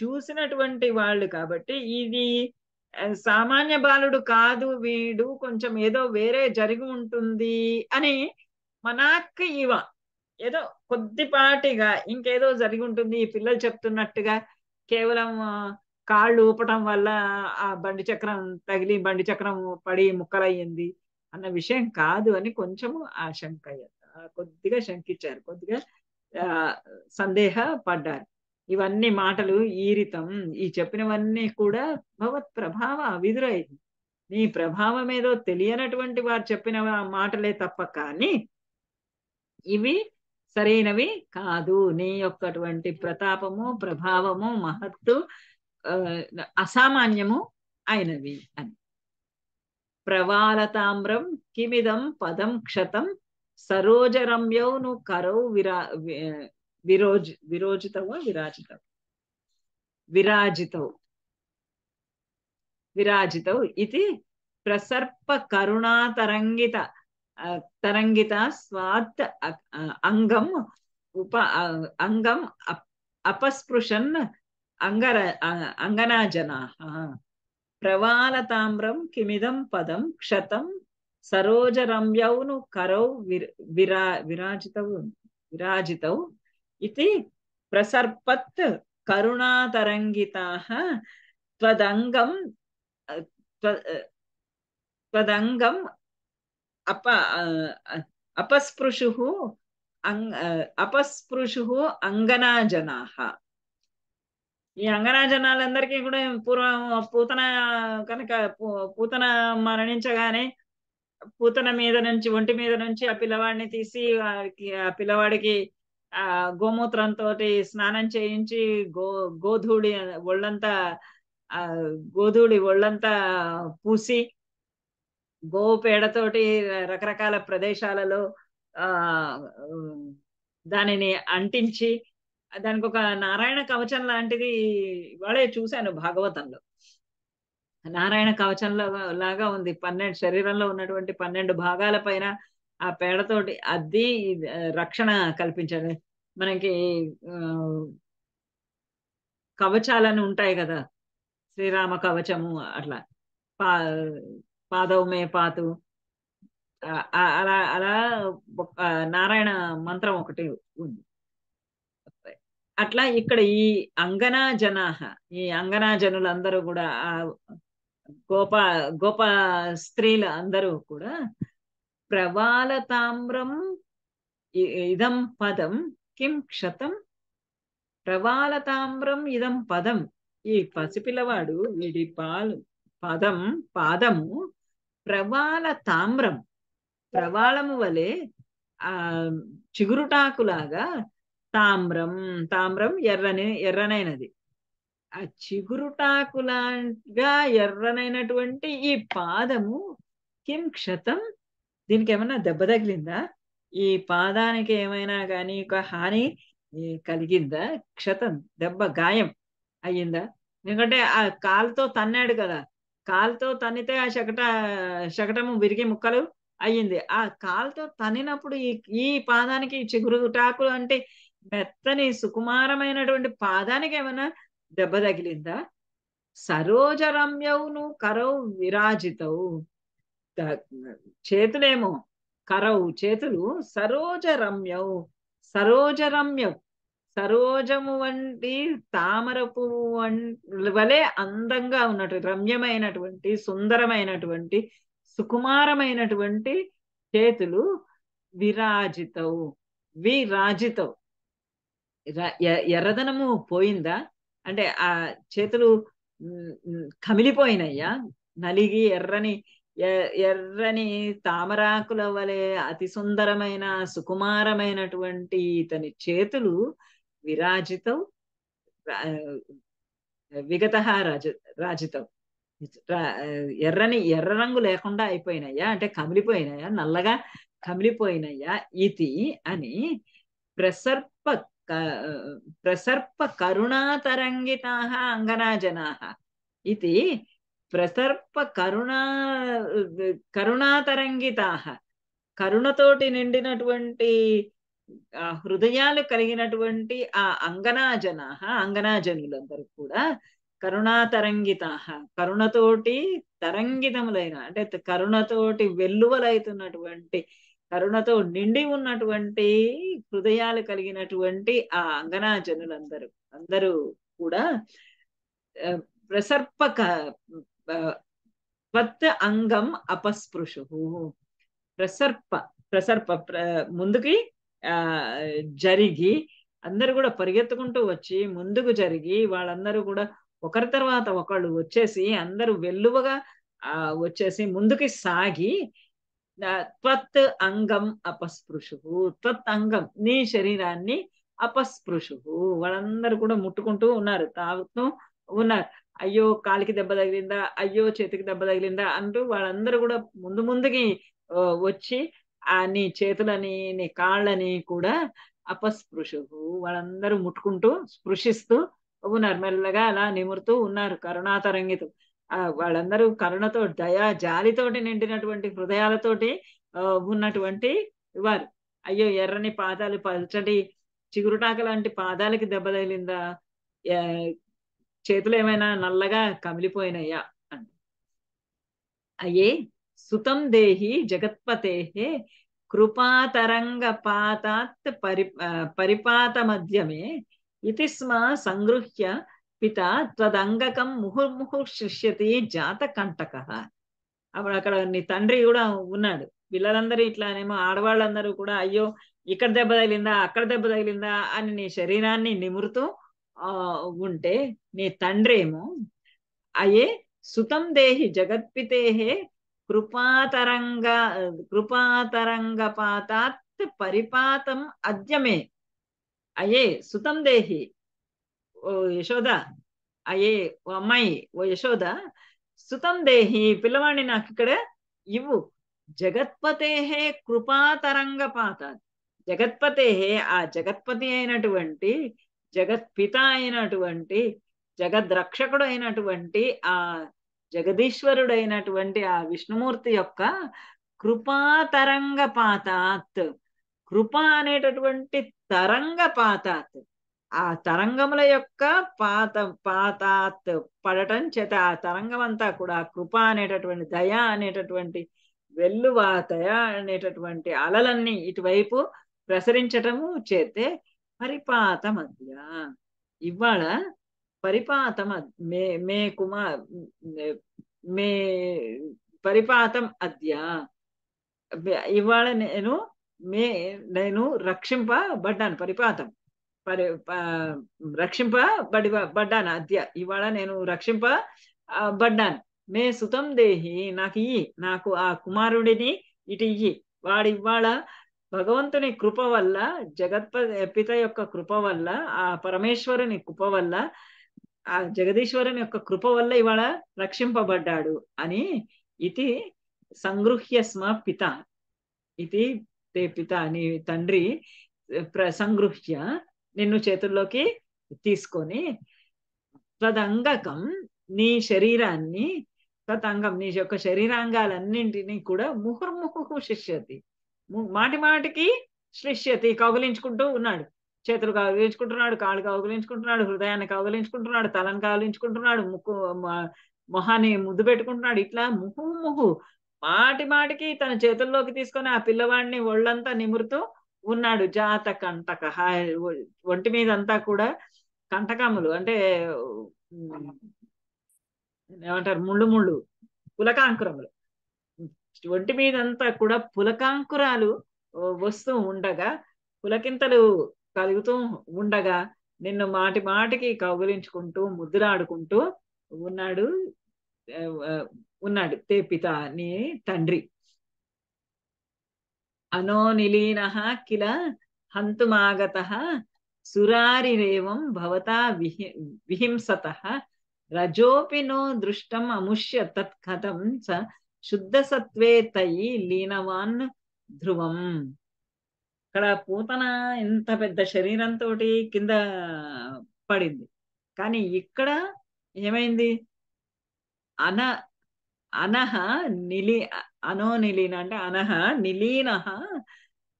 చూసినటువంటి వాళ్ళు కాబట్టి ఇది సామాన్య బాలుడు కాదు వీడు కొంచెం ఏదో వేరే జరిగి ఉంటుంది అని మనాక్ ఇవ ఏదో కొద్దిపాటిగా ఇంకేదో జరిగి ఉంటుంది ఈ పిల్లలు చెప్తున్నట్టుగా కేవలం కాళ్ళు ఊపటం వల్ల ఆ బండి చక్రం తగిలి బండి చక్రం పడి ముక్కలయ్యింది అన్న విషయం కాదు అని కొంచెము ఆశంక కొద్దిగా శంకించారు కొద్దిగా సందేహ పడ్డారు ఇవన్నీ మాటలు ఈరితం ఈ చెప్పినవన్నీ కూడా భగవత్ ప్రభావ విధురైంది నీ ప్రభావం ఏదో తెలియనటువంటి వారు చెప్పిన మాటలే తప్ప కానీ ఇవి సరైనవి కాదు నీ యొక్కటువంటి ప్రతాపము ప్రభావము మహత్తు అసామాన్యము అయినవి అని ప్రవాలతామ్రం కిమిదం పదం క్షతం సరోజరమ్యౌ నువ్వు కరౌ విరా విరోజ్ విరోజితవా విరాజితవు విరాజితవు విరాజితవు ఇది ప్రసర్ప కరుణాతరంగిత తరంగిత స్వాత్ అంగం ఉప అంగం అపస్పృశన్ అంగర అంగనా జనా ప్రవాళతామ్రం కిమిదం పదం క్షతం సరోజరమ్యౌను కరౌ విరా విరాజితౌ విరాజితౌ ఇది ప్రసర్పత్ కరుణాతరంగితాః త్వదంగం త్వదంగం అప అపస్పృశుః అపస్పృశుః అంగనాజనాః ఈ అంగనాజనాలందరికీ కూడా పూర్వం పూతన కనుక పూతన మరణించగానే పూతన మీద నుంచి ఒంటి మీద నుంచి ఆ పిల్లవాడిని తీసి ఆ పిల్లవాడికి ఆ గోమూత్రంతో స్నానం చేయించి గో గోధూడి ఒళ్ళంతా ఆ గోధూడి ఒళ్ళంతా పూసి గోవు పేడతోటి రకరకాల ప్రదేశాలలో ఆ దానిని అంటించి దానికి ఒక నారాయణ కవచం లాంటిది ఇవాళే చూశాను భాగవతంలో నారాయణ కవచంలో లాగా ఉంది పన్నెండు శరీరంలో ఉన్నటువంటి పన్నెండు భాగాల పైన ఆ పేడతోటి అద్ది రక్షణ కల్పించాడు మనకి కవచాలని ఉంటాయి కదా శ్రీరామ కవచము అట్లా పా పాదవమే పాతు అలా అలా నారాయణ మంత్రం ఒకటి ఉంది అట్లా ఇక్కడ ఈ అంగనా జనాహ ఈ అంగనా జనులందరూ కూడా ఆ గోప గోప స్త్రీలు అందరూ కూడా ప్రవాల తామ్రం ఇదం పదం కిం క్షతం ప్రవాల తామ్రం ఇదం పదం ఈ పసిపిల్లవాడు వీడి పాలు పదం పాదము ప్రవాల తామ్రం ప్రవాళము వలె ఆ చిగురుటాకులాగా తామ్రం తామ్రం ఎర్రని ఎర్రనైనది ఆ చిగురుటాకులాగా ఎర్రనైనటువంటి ఈ పాదము కిం క్షతం దీనికి ఏమైనా దెబ్బ తగిలిందా ఈ పాదానికి ఏమైనా కానీ ఒక హాని కలిగిందా క్షతం దెబ్బ గాయం అయ్యిందా ఎందుకంటే ఆ కాలుతో తన్నాడు కదా కాలుతో తన్నితే ఆ శకట శకటము విరిగి ముక్కలు అయ్యింది ఆ కాలుతో తన్నినప్పుడు ఈ ఈ పాదానికి చిగురుటాకులు అంటే మెత్తని సుకుమారమైనటువంటి పాదానికి ఏమైనా దెబ్బ తగిలిందా సరోజరమ్యవును కరవు విరాజితవు చేతులేమో కరవు చేతులు సరోజరమ్యవు సరోజరమ్యవు సరోజము వంటి తామర పువ్వు వలె అందంగా ఉన్నటువంటి రమ్యమైనటువంటి సుందరమైనటువంటి సుకుమారమైనటువంటి చేతులు విరాజితవు విరాజితవు ఎర్రదనము పోయిందా అంటే ఆ చేతులు కమిలిపోయినయ్యా నలిగి ఎర్రని ఎర్రని తామరాకుల వలె అతి సుందరమైన సుకుమారమైనటువంటి ఇతని చేతులు విరాజితం విగత రాజ రాజితం ఎర్రని ఎర్ర రంగు లేకుండా అయిపోయినాయా అంటే కమిలిపోయినాయా నల్లగా కమిలిపోయినాయా ఇది అని ప్రసర్పత్ ప్రసర్ప అంగనాజనా ఇది ప్రసర్ప కరుణా కరుణాతరంగితాహ కరుణతోటి నిండినటువంటి హృదయాలు కలిగినటువంటి ఆ అంగనాజనా అంగనాజనులందరూ కూడా కరుణాతరంగితాహ కరుణతోటి తరంగితములైన అంటే కరుణతోటి వెల్లువలైతున్నటువంటి కరుణతో నిండి ఉన్నటువంటి హృదయాలు కలిగినటువంటి ఆ అంగనాజనులందరూ అందరూ కూడా ప్రసర్పక కత్ అంగం అపస్పృశు ప్రసర్ప ప్రసర్ప ముందుకి ఆ జరిగి అందరూ కూడా పరిగెత్తుకుంటూ వచ్చి ముందుకు జరిగి వాళ్ళందరూ కూడా ఒకరి తర్వాత ఒకళ్ళు వచ్చేసి అందరూ వెల్లువగా ఆ వచ్చేసి ముందుకి సాగి త్వత్ అంగం అపస్పృశు త్వత్ అంగం నీ శరీరాన్ని అపస్పృశు వాళ్ళందరూ కూడా ముట్టుకుంటూ ఉన్నారు తాగుతూ ఉన్నారు అయ్యో కాలికి దెబ్బ తగిలిందా అయ్యో చేతికి దెబ్బ తగిలిందా అంటూ వాళ్ళందరూ కూడా ముందు ముందుకి వచ్చి ఆ నీ చేతులని నీ కాళ్ళని కూడా అపస్పృశు వాళ్ళందరూ ముట్టుకుంటూ స్పృశిస్తూ ఉన్నారు మెల్లగా అలా నిమురుతూ ఉన్నారు కరుణాతరంగితం వాళ్ళందరూ కరుణతో దయా జాలితోటి నిండినటువంటి హృదయాలతోటి ఉన్నటువంటి వారు అయ్యో ఎర్రని పాదాలు పల్చటి చిగురుటాక లాంటి పాదాలకి దెబ్బ తగిలిందా చేతులు ఏమైనా నల్లగా కమిలిపోయినాయా అంట అయ్యే సుతం దేహి జగత్పతేహే కృపాతరంగ పాతాత్ పరి పరిపాత మధ్యమే ఇతి స్మ సంగృహ్య పిత త్వదంగకం ముహుర్ముహు జాత జాతకంటక అప్పుడు అక్కడ నీ తండ్రి కూడా ఉన్నాడు పిల్లలందరూ ఇట్లానేమో ఆడవాళ్ళందరూ కూడా అయ్యో ఇక్కడ దెబ్బ తగిలిందా అక్కడ దెబ్బ తగిలిందా అని నీ శరీరాన్ని నిమురుతూ ఉంటే నీ తండ్రి ఏమో అయే సుతం దేహి జగత్పితేహే కృపాతరంగ కృపాతరంగపాతాత్ పరిపాతం అద్యమే అయే సుతం దేహి ఓ యశోద అయ్యే ఓ అమ్మాయి ఓ యశోద సుతం దేహి పిల్లవాడిని నాకు ఇక్కడ ఇవ్వు జగత్పతేహే కృపాతరంగ పాత జగత్పతేహే ఆ జగత్పతి అయినటువంటి జగత్పిత అయినటువంటి జగద్రక్షకుడు అయినటువంటి ఆ జగదీశ్వరుడైనటువంటి ఆ విష్ణుమూర్తి యొక్క కృపాతరంగ పాతాత్ కృప అనేటటువంటి తరంగ పాతాత్ ఆ తరంగముల యొక్క పాత పాతాత్ పడటం చేత ఆ తరంగం అంతా కూడా కృప అనేటటువంటి దయ అనేటటువంటి వెల్లువ దయ అనేటటువంటి అలలన్నీ ఇటువైపు ప్రసరించటము చేతే పరిపాత మధ్య ఇవాళ పరిపాతం మే మే కుమార్ మే పరిపాతం అద్య ఇవాళ నేను మే నేను రక్షింపబడ్డాను పరిపాతం పరి బడ్డాను అద్య ఇవాళ నేను రక్షింప బడ్డాను మే సుతం దేహి నాకు ఇయ్యి నాకు ఆ కుమారుడిని ఇటు ఇయ్యి వాడు ఇవాళ భగవంతుని కృప వల్ల జగత్ప పిత యొక్క కృప వల్ల ఆ పరమేశ్వరుని కృప వల్ల ఆ జగదీశ్వరుని యొక్క కృప వల్ల ఇవాళ రక్షింపబడ్డాడు అని ఇది సంగృహ్య స్మ పిత ఇది తే పిత అని తండ్రి ప్ర సంగృహ్య నిన్ను చేతుల్లోకి తీసుకొని తదంగకం నీ శరీరాన్ని తదంగం నీ యొక్క శరీరాంగాలన్నింటినీ కూడా ముహుర్ముహు శిష్యతి మాటి మాటికి శిష్యతి కౌగులించుకుంటూ ఉన్నాడు చేతులు కౌగిలించుకుంటున్నాడు కాళ్ళు కౌగిలించుకుంటున్నాడు హృదయాన్ని కౌగులించుకుంటున్నాడు తలను కౌగిలించుకుంటున్నాడు ముక్కు మొహాన్ని ముద్దు పెట్టుకుంటున్నాడు ఇట్లా ముహు ముహు మాటి మాటికి తన చేతుల్లోకి తీసుకొని ఆ పిల్లవాడిని ఒళ్ళంతా నిమురుతూ ఉన్నాడు జాత కంటక ఒంటి మీద అంతా కూడా కంటకములు అంటే ఏమంటారు ముళ్ళు ముళ్ళు పులకాంకురములు ఒంటి మీద అంతా కూడా పులకాంకురాలు వస్తూ ఉండగా పులకింతలు కలుగుతూ ఉండగా నిన్ను మాటి మాటికి కౌగులించుకుంటూ ముద్దులాడుకుంటూ ఉన్నాడు ఉన్నాడు తేపిత నీ తండ్రి అనోనిలీన కిల హంతుమాగత సురారిరేవం భవతా విహి విహింసత రజోపి నో దృష్టం అముష్య తత్కథం చ శుద్ధసత్వే తయి లీనవాన్ ధ్రువం ఇక్కడ పూతన ఎంత పెద్ద శరీరంతో కింద పడింది కానీ ఇక్కడ ఏమైంది అన అనహ నిలి అనో నిలీన అంటే అనహ నిలీన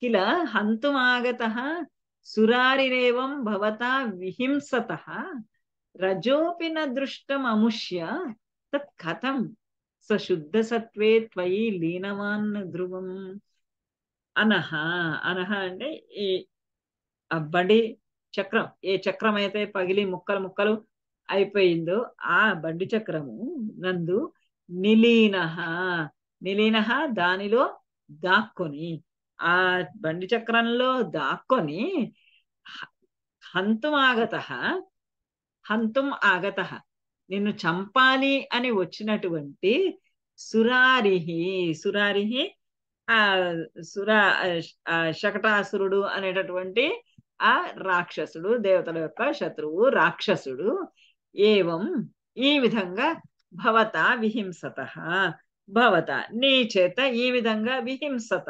కిల హంతుమాగత సురారిరేవం భవత విహింసత రజోపి నృష్టం అముష్య తత్ కథం సశుద్ధ సత్వే త్వయి లీనవాన్ ధ్రువం అనహ అనహ అంటే ఈ బండి చక్రం ఏ చక్రం అయితే పగిలి ముక్కలు ముక్కలు అయిపోయిందో ఆ బండి చక్రము నందు నిలీన నిలీన దానిలో దాక్కొని ఆ బండి చక్రంలో దాక్కొని ఆగత హంతుం ఆగత నిన్ను చంపాలి అని వచ్చినటువంటి సురారిహి సురారిహి ఆ సురా శకటాసురుడు అనేటటువంటి ఆ రాక్షసుడు దేవతల యొక్క శత్రువు రాక్షసుడు ఏవం ఈ విధంగా భవత విహింసత భవత నీ చేత ఈ విధంగా విహింసత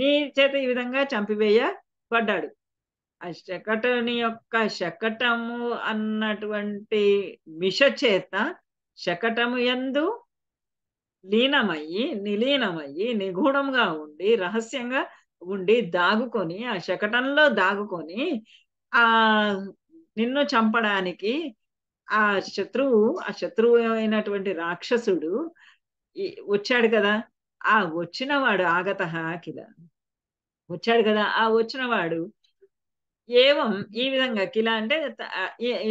నీ చేత ఈ విధంగా చంపివేయబడ్డాడు ఆ శకటని యొక్క శకటము అన్నటువంటి విష చేత శకటము ఎందు లీనమయ్యి నిలీనమయ్యి నిగూఢంగా ఉండి రహస్యంగా ఉండి దాగుకొని ఆ శకటంలో దాగుకొని ఆ నిన్ను చంపడానికి ఆ శత్రువు ఆ శత్రువు అయినటువంటి రాక్షసుడు వచ్చాడు కదా ఆ వచ్చినవాడు ఆగత కిల వచ్చాడు కదా ఆ వచ్చినవాడు ఏవం ఈ విధంగా కిల అంటే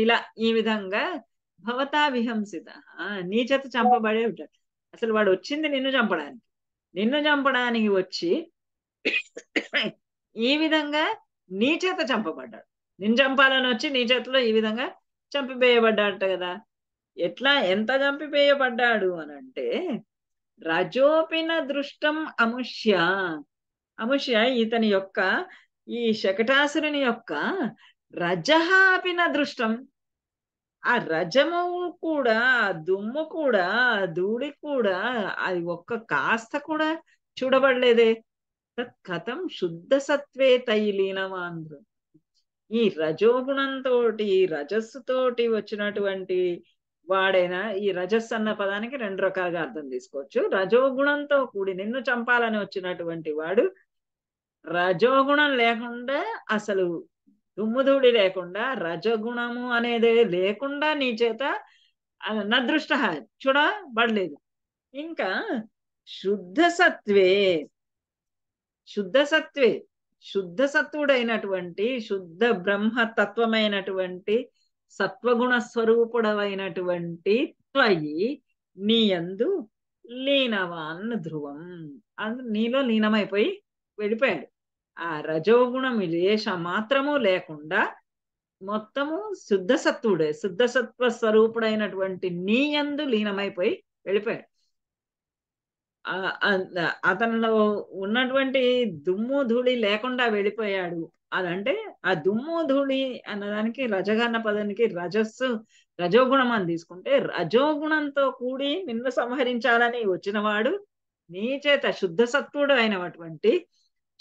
ఇలా ఈ విధంగా భవతా విహంసిత నీ చేత చంపబడే ఉంటాడు అసలు వాడు వచ్చింది నిన్ను చంపడానికి నిన్ను చంపడానికి వచ్చి ఈ విధంగా నీ చేత చంపబడ్డాడు నిన్ను చంపాలని వచ్చి నీ చేతిలో ఈ విధంగా చంపిపేయబడ్డాడట కదా ఎట్లా ఎంత చంపిపేయబడ్డాడు అని అంటే రజోపిన దృష్టం అముష్య అముష్య ఇతని యొక్క ఈ శకటాసురుని యొక్క రజహాపిన దృష్టం ఆ రజము కూడా దుమ్ము కూడా ధూళి కూడా అది ఒక్క కాస్త కూడా చూడబడలేదే తత్కథం శుద్ధ సత్వే తైలీనమాంధ్రు ఈ రజోగుణంతో రజస్సుతోటి వచ్చినటువంటి వాడైనా ఈ రజస్ అన్న పదానికి రెండు రకాలుగా అర్థం తీసుకోవచ్చు రజోగుణంతో కూడి నిన్ను చంపాలని వచ్చినటువంటి వాడు రజోగుణం లేకుండా అసలు దుమ్ముధూడి లేకుండా రజగుణము అనేది లేకుండా నీ చేత నా దృష్ట చూడబడలేదు ఇంకా శుద్ధ సత్వే శుద్ధ సత్వే శుద్ధ సత్వుడైనటువంటి శుద్ధ బ్రహ్మ తత్వమైనటువంటి సత్వగుణ స్వరూపుడవైనటువంటి త్వయి నీ ఎందు లీనవాన్ ధ్రువం అందు నీలో లీనమైపోయి వెళ్ళిపోయాడు ఆ రజోగుణం లేష మాత్రము లేకుండా మొత్తము శుద్ధ సత్వుడే శుద్ధ సత్వ స్వరూపుడైనటువంటి నీ ఎందు లీనమైపోయి వెళ్ళిపోయాడు అతనిలో ఉన్నటువంటి దుమ్ము ధూళి లేకుండా వెళ్ళిపోయాడు అదంటే ఆ దుమ్ము ధూళి అన్నదానికి రజగన్న పదానికి రజస్సు రజోగుణం అని తీసుకుంటే రజోగుణంతో కూడి నిన్ను సంహరించాలని వచ్చినవాడు నీ చేత శుద్ధ సత్వుడు అయినటువంటి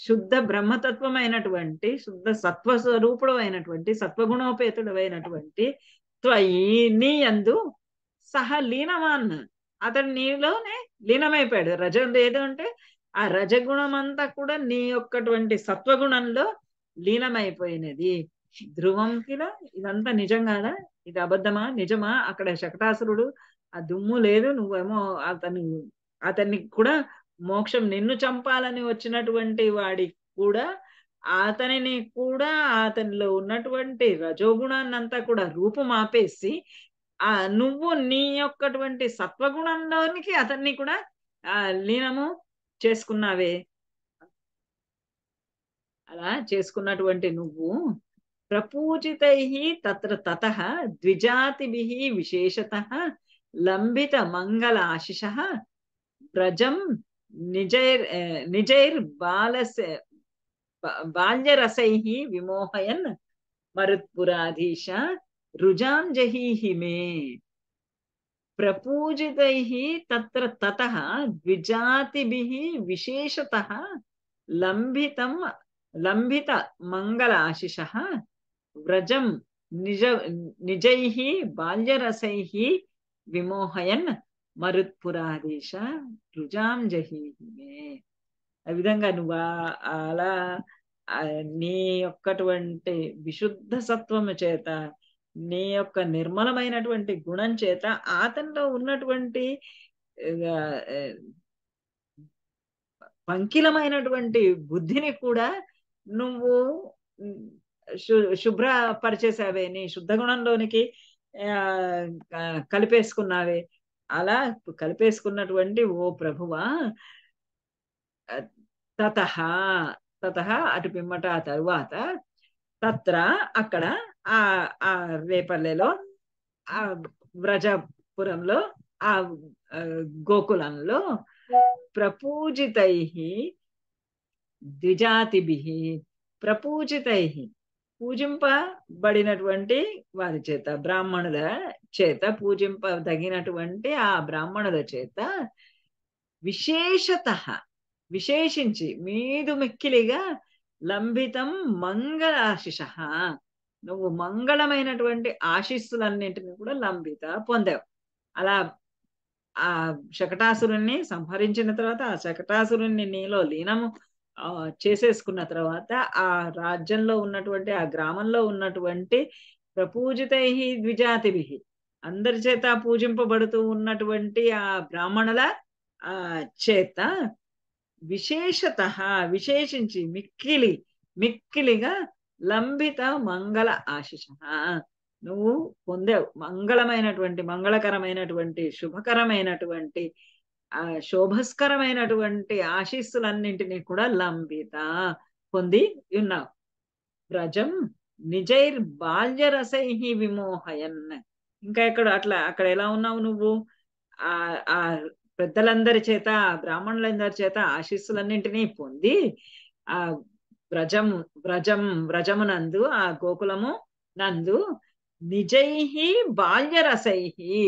శుద్ధ బ్రహ్మతత్వం అయినటువంటి శుద్ధ సత్వ స్వరూపుడు అయినటువంటి సత్వగుణోపేతుడు అయినటువంటి త్వయి నీ అందు సహ లీనమాన్ అతడు నీలోనే లీనమైపోయాడు రజం లేదు అంటే ఆ రజగుణం అంతా కూడా నీ యొక్కటువంటి సత్వగుణంలో లీనమైపోయినది ధ్రువం కిల ఇదంతా నిజం కాదా ఇది అబద్ధమా నిజమా అక్కడ శకటాసురుడు ఆ దుమ్ము లేదు నువ్వేమో అతను అతన్ని కూడా మోక్షం నిన్ను చంపాలని వచ్చినటువంటి వాడి కూడా అతనిని కూడా అతనిలో ఉన్నటువంటి రజోగుణాన్ని అంతా కూడా రూపం ఆపేసి ఆ నువ్వు నీ యొక్కటువంటి సత్వగుణంలోనికి అతన్ని కూడా ఆ లీనము చేసుకున్నావే అలా చేసుకున్నటువంటి నువ్వు ప్రపూజితై తత్ర తత ద్విజాతిభి విశేషత లంబిత మంగళ ఆశిష వ్రజం నిజైర్ నిజైర్ బాలస్ బాల్యరసై విమోహయన్ మరుత్పురాధీశ रुजां जहीहि मे प्रपूजितैः तत्र ततः द्विजातिभिः विशेषतः लम्बितम् లంబిత మంగళ ఆశిష వ్రజం నిజ నిజై బాల్యరసై విమోహయన్ మరుత్పురాదేశ రుజాం జహీమే ఆ విధంగా నువ్వు అలా నీ యొక్కటువంటి విశుద్ధ సత్వము చేత నీ యొక్క నిర్మలమైనటువంటి గుణం చేత అతనిలో ఉన్నటువంటి పంకిలమైనటువంటి బుద్ధిని కూడా నువ్వు శుభ్రపరిచేసావే నీ శుద్ధ గుణంలోనికి కలిపేసుకున్నావే అలా కలిపేసుకున్నటువంటి ఓ ప్రభువా తత తత అటు పిమ్మట ఆ తరువాత తత్ర అక్కడ ఆ ఆ రేపల్లెలో ఆ వ్రజపురంలో ఆ గోకులంలో ప్రపూజితై ద్విజాతిభి ప్రపూజితై పూజింపబడినటువంటి వారి చేత బ్రాహ్మణుల చేత పూజింపదగినటువంటి ఆ బ్రాహ్మణుల చేత విశేషత విశేషించి మీదు మిక్కిలిగా లంబితం మంగళాశిష నువ్వు మంగళమైనటువంటి ఆశీస్సులన్నింటినీ కూడా లంబిత పొందావు అలా ఆ శకటాసురుణ్ణి సంహరించిన తర్వాత ఆ శకటాసురుణ్ణి నీలో లీనము చేసేసుకున్న తర్వాత ఆ రాజ్యంలో ఉన్నటువంటి ఆ గ్రామంలో ఉన్నటువంటి ప్రపూజితై ద్విజాతిభి అందరి చేత పూజింపబడుతూ ఉన్నటువంటి ఆ బ్రాహ్మణుల ఆ చేత విశేషత విశేషించి మిక్కిలి మిక్కిలిగా లంబిత మంగళ ఆశిష నువ్వు పొందావు మంగళమైనటువంటి మంగళకరమైనటువంటి శుభకరమైనటువంటి ఆ శోభస్కరమైనటువంటి ఆశీస్సులన్నింటినీ కూడా లంబిత పొంది ఉన్నావు వ్రజం నిజైర్ బాల్యరసై విమోహయన్ ఇంకా ఇక్కడ అట్లా అక్కడ ఎలా ఉన్నావు నువ్వు ఆ ఆ పెద్దలందరి చేత బ్రాహ్మణులందరి చేత ఆశీస్సులన్నింటినీ పొంది ఆ వ్రజం వ్రజం వ్రజమునందు ఆ గోకులము నందు నిజైహి బాల్యరసైహి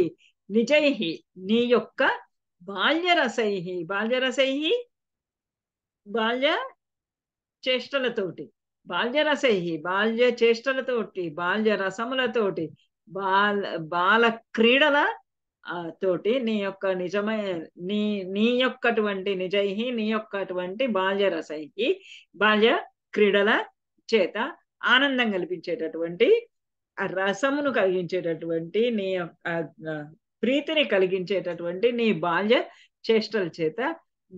నిజైహి నీ యొక్క బాల్యరసై బాల్యరసై బాల్య చేష్టలతోటి బాల్యరసై బాల్య చేష్టలతోటి బాల్య రసములతోటి బాల బాల క్రీడల తోటి నీ యొక్క నిజమైన నీ నీ యొక్కటువంటి నిజై నీ యొక్కటువంటి బాల్యరసై బాల్య క్రీడల చేత ఆనందం కల్పించేటటువంటి రసమును కలిగించేటటువంటి నీ యొక్క ప్రీతిని కలిగించేటటువంటి నీ బాల్య చేష్టల చేత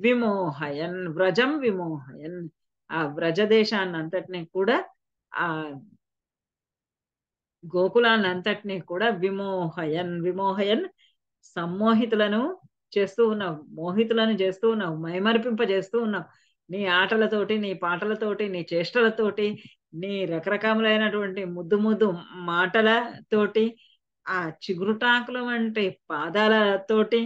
విమోహయన్ వ్రజం విమోహయన్ ఆ వ్రజ దేశాన్ని అంతటిని కూడా ఆ గోకులాన్ని అంతటిని కూడా విమోహయన్ విమోహయన్ సమ్మోహితులను చేస్తూ ఉన్నావు మోహితులను చేస్తూ ఉన్నావు చేస్తూ ఉన్నావు నీ ఆటలతోటి నీ పాటలతోటి నీ చేష్టలతోటి నీ రకరకాములైనటువంటి ముద్దు ముద్దు మాటలతోటి ఆ చిగురుటాకులం వంటి పాదాలతోటి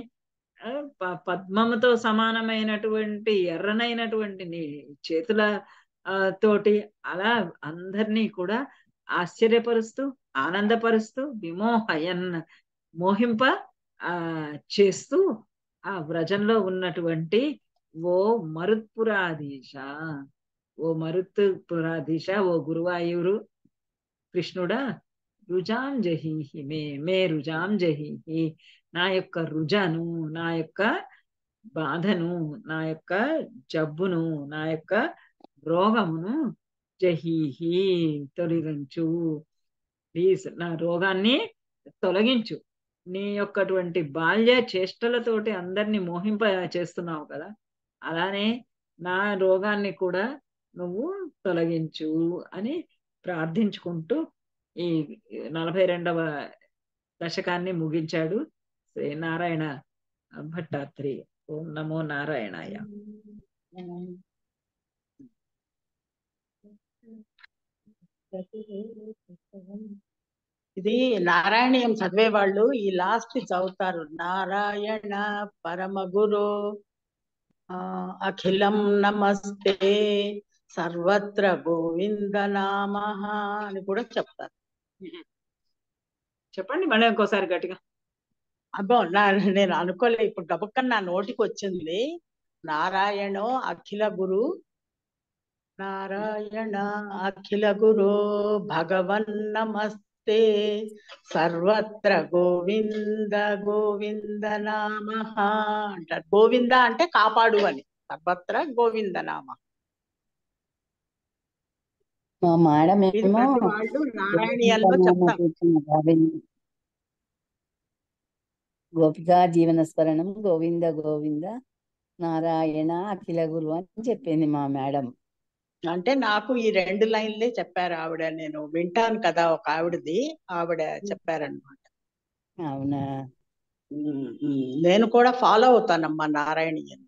పద్మముతో సమానమైనటువంటి ఎర్రనైనటువంటి నీ చేతుల తోటి అలా అందరినీ కూడా ఆశ్చర్యపరుస్తూ ఆనందపరుస్తూ విమోహయన్ మోహింప ఆ చేస్తూ ఆ వ్రజంలో ఉన్నటువంటి ఓ మరుత్పురాధీశ ఓ మరుత్పురాధీశ ఓ గురువాయూరు కృష్ణుడా రుజాం జహీహి మే మే రుజాం జహీహి నా యొక్క రుజను నా యొక్క బాధను నా యొక్క జబ్బును నా యొక్క రోగమును జహీహి తొలగించు ప్లీజ్ నా రోగాన్ని తొలగించు నీ యొక్కటువంటి బాల్య చేష్టలతోటి అందరినీ మోహింప చేస్తున్నావు కదా అలానే నా రోగాన్ని కూడా నువ్వు తొలగించు అని ప్రార్థించుకుంటూ ఈ నలభై రెండవ దశకాన్ని ముగించాడు శ్రీ నారాయణ భట్టాత్రి ఓం నమో నారాయణాయ ఇది నారాయణీయం చదివే వాళ్ళు ఈ లాస్ట్ చదువుతారు నారాయణ పరమ గురు అఖిలం నమస్తే సర్వత్ర గోవింద నామ అని కూడా చెప్తారు చెప్పండి మళ్ళీ ఇంకోసారి గట్టిగా అబ్బో నా నేను అనుకోలే ఇప్పుడు గబక్కన నా నోటికి వచ్చింది నారాయణ అఖిల గురు నారాయణ అఖిల గురు భగవన్ నమస్తే సర్వత్ర గోవింద గోవింద నామ అంటారు గోవింద అంటే కాపాడు అని సర్వత్ర గోవింద నామ మేడం గోపికా జీవన స్మరణం గోవింద గోవింద నారాయణ అఖిల గురు అని చెప్పింది మా మేడం అంటే నాకు ఈ రెండు లైన్లే చెప్పారు ఆవిడ నేను వింటాను కదా ఒక ఆవిడది ఆవిడ చెప్పారనమాట అవునా నేను కూడా ఫాలో అవుతానమ్మా నారాయణ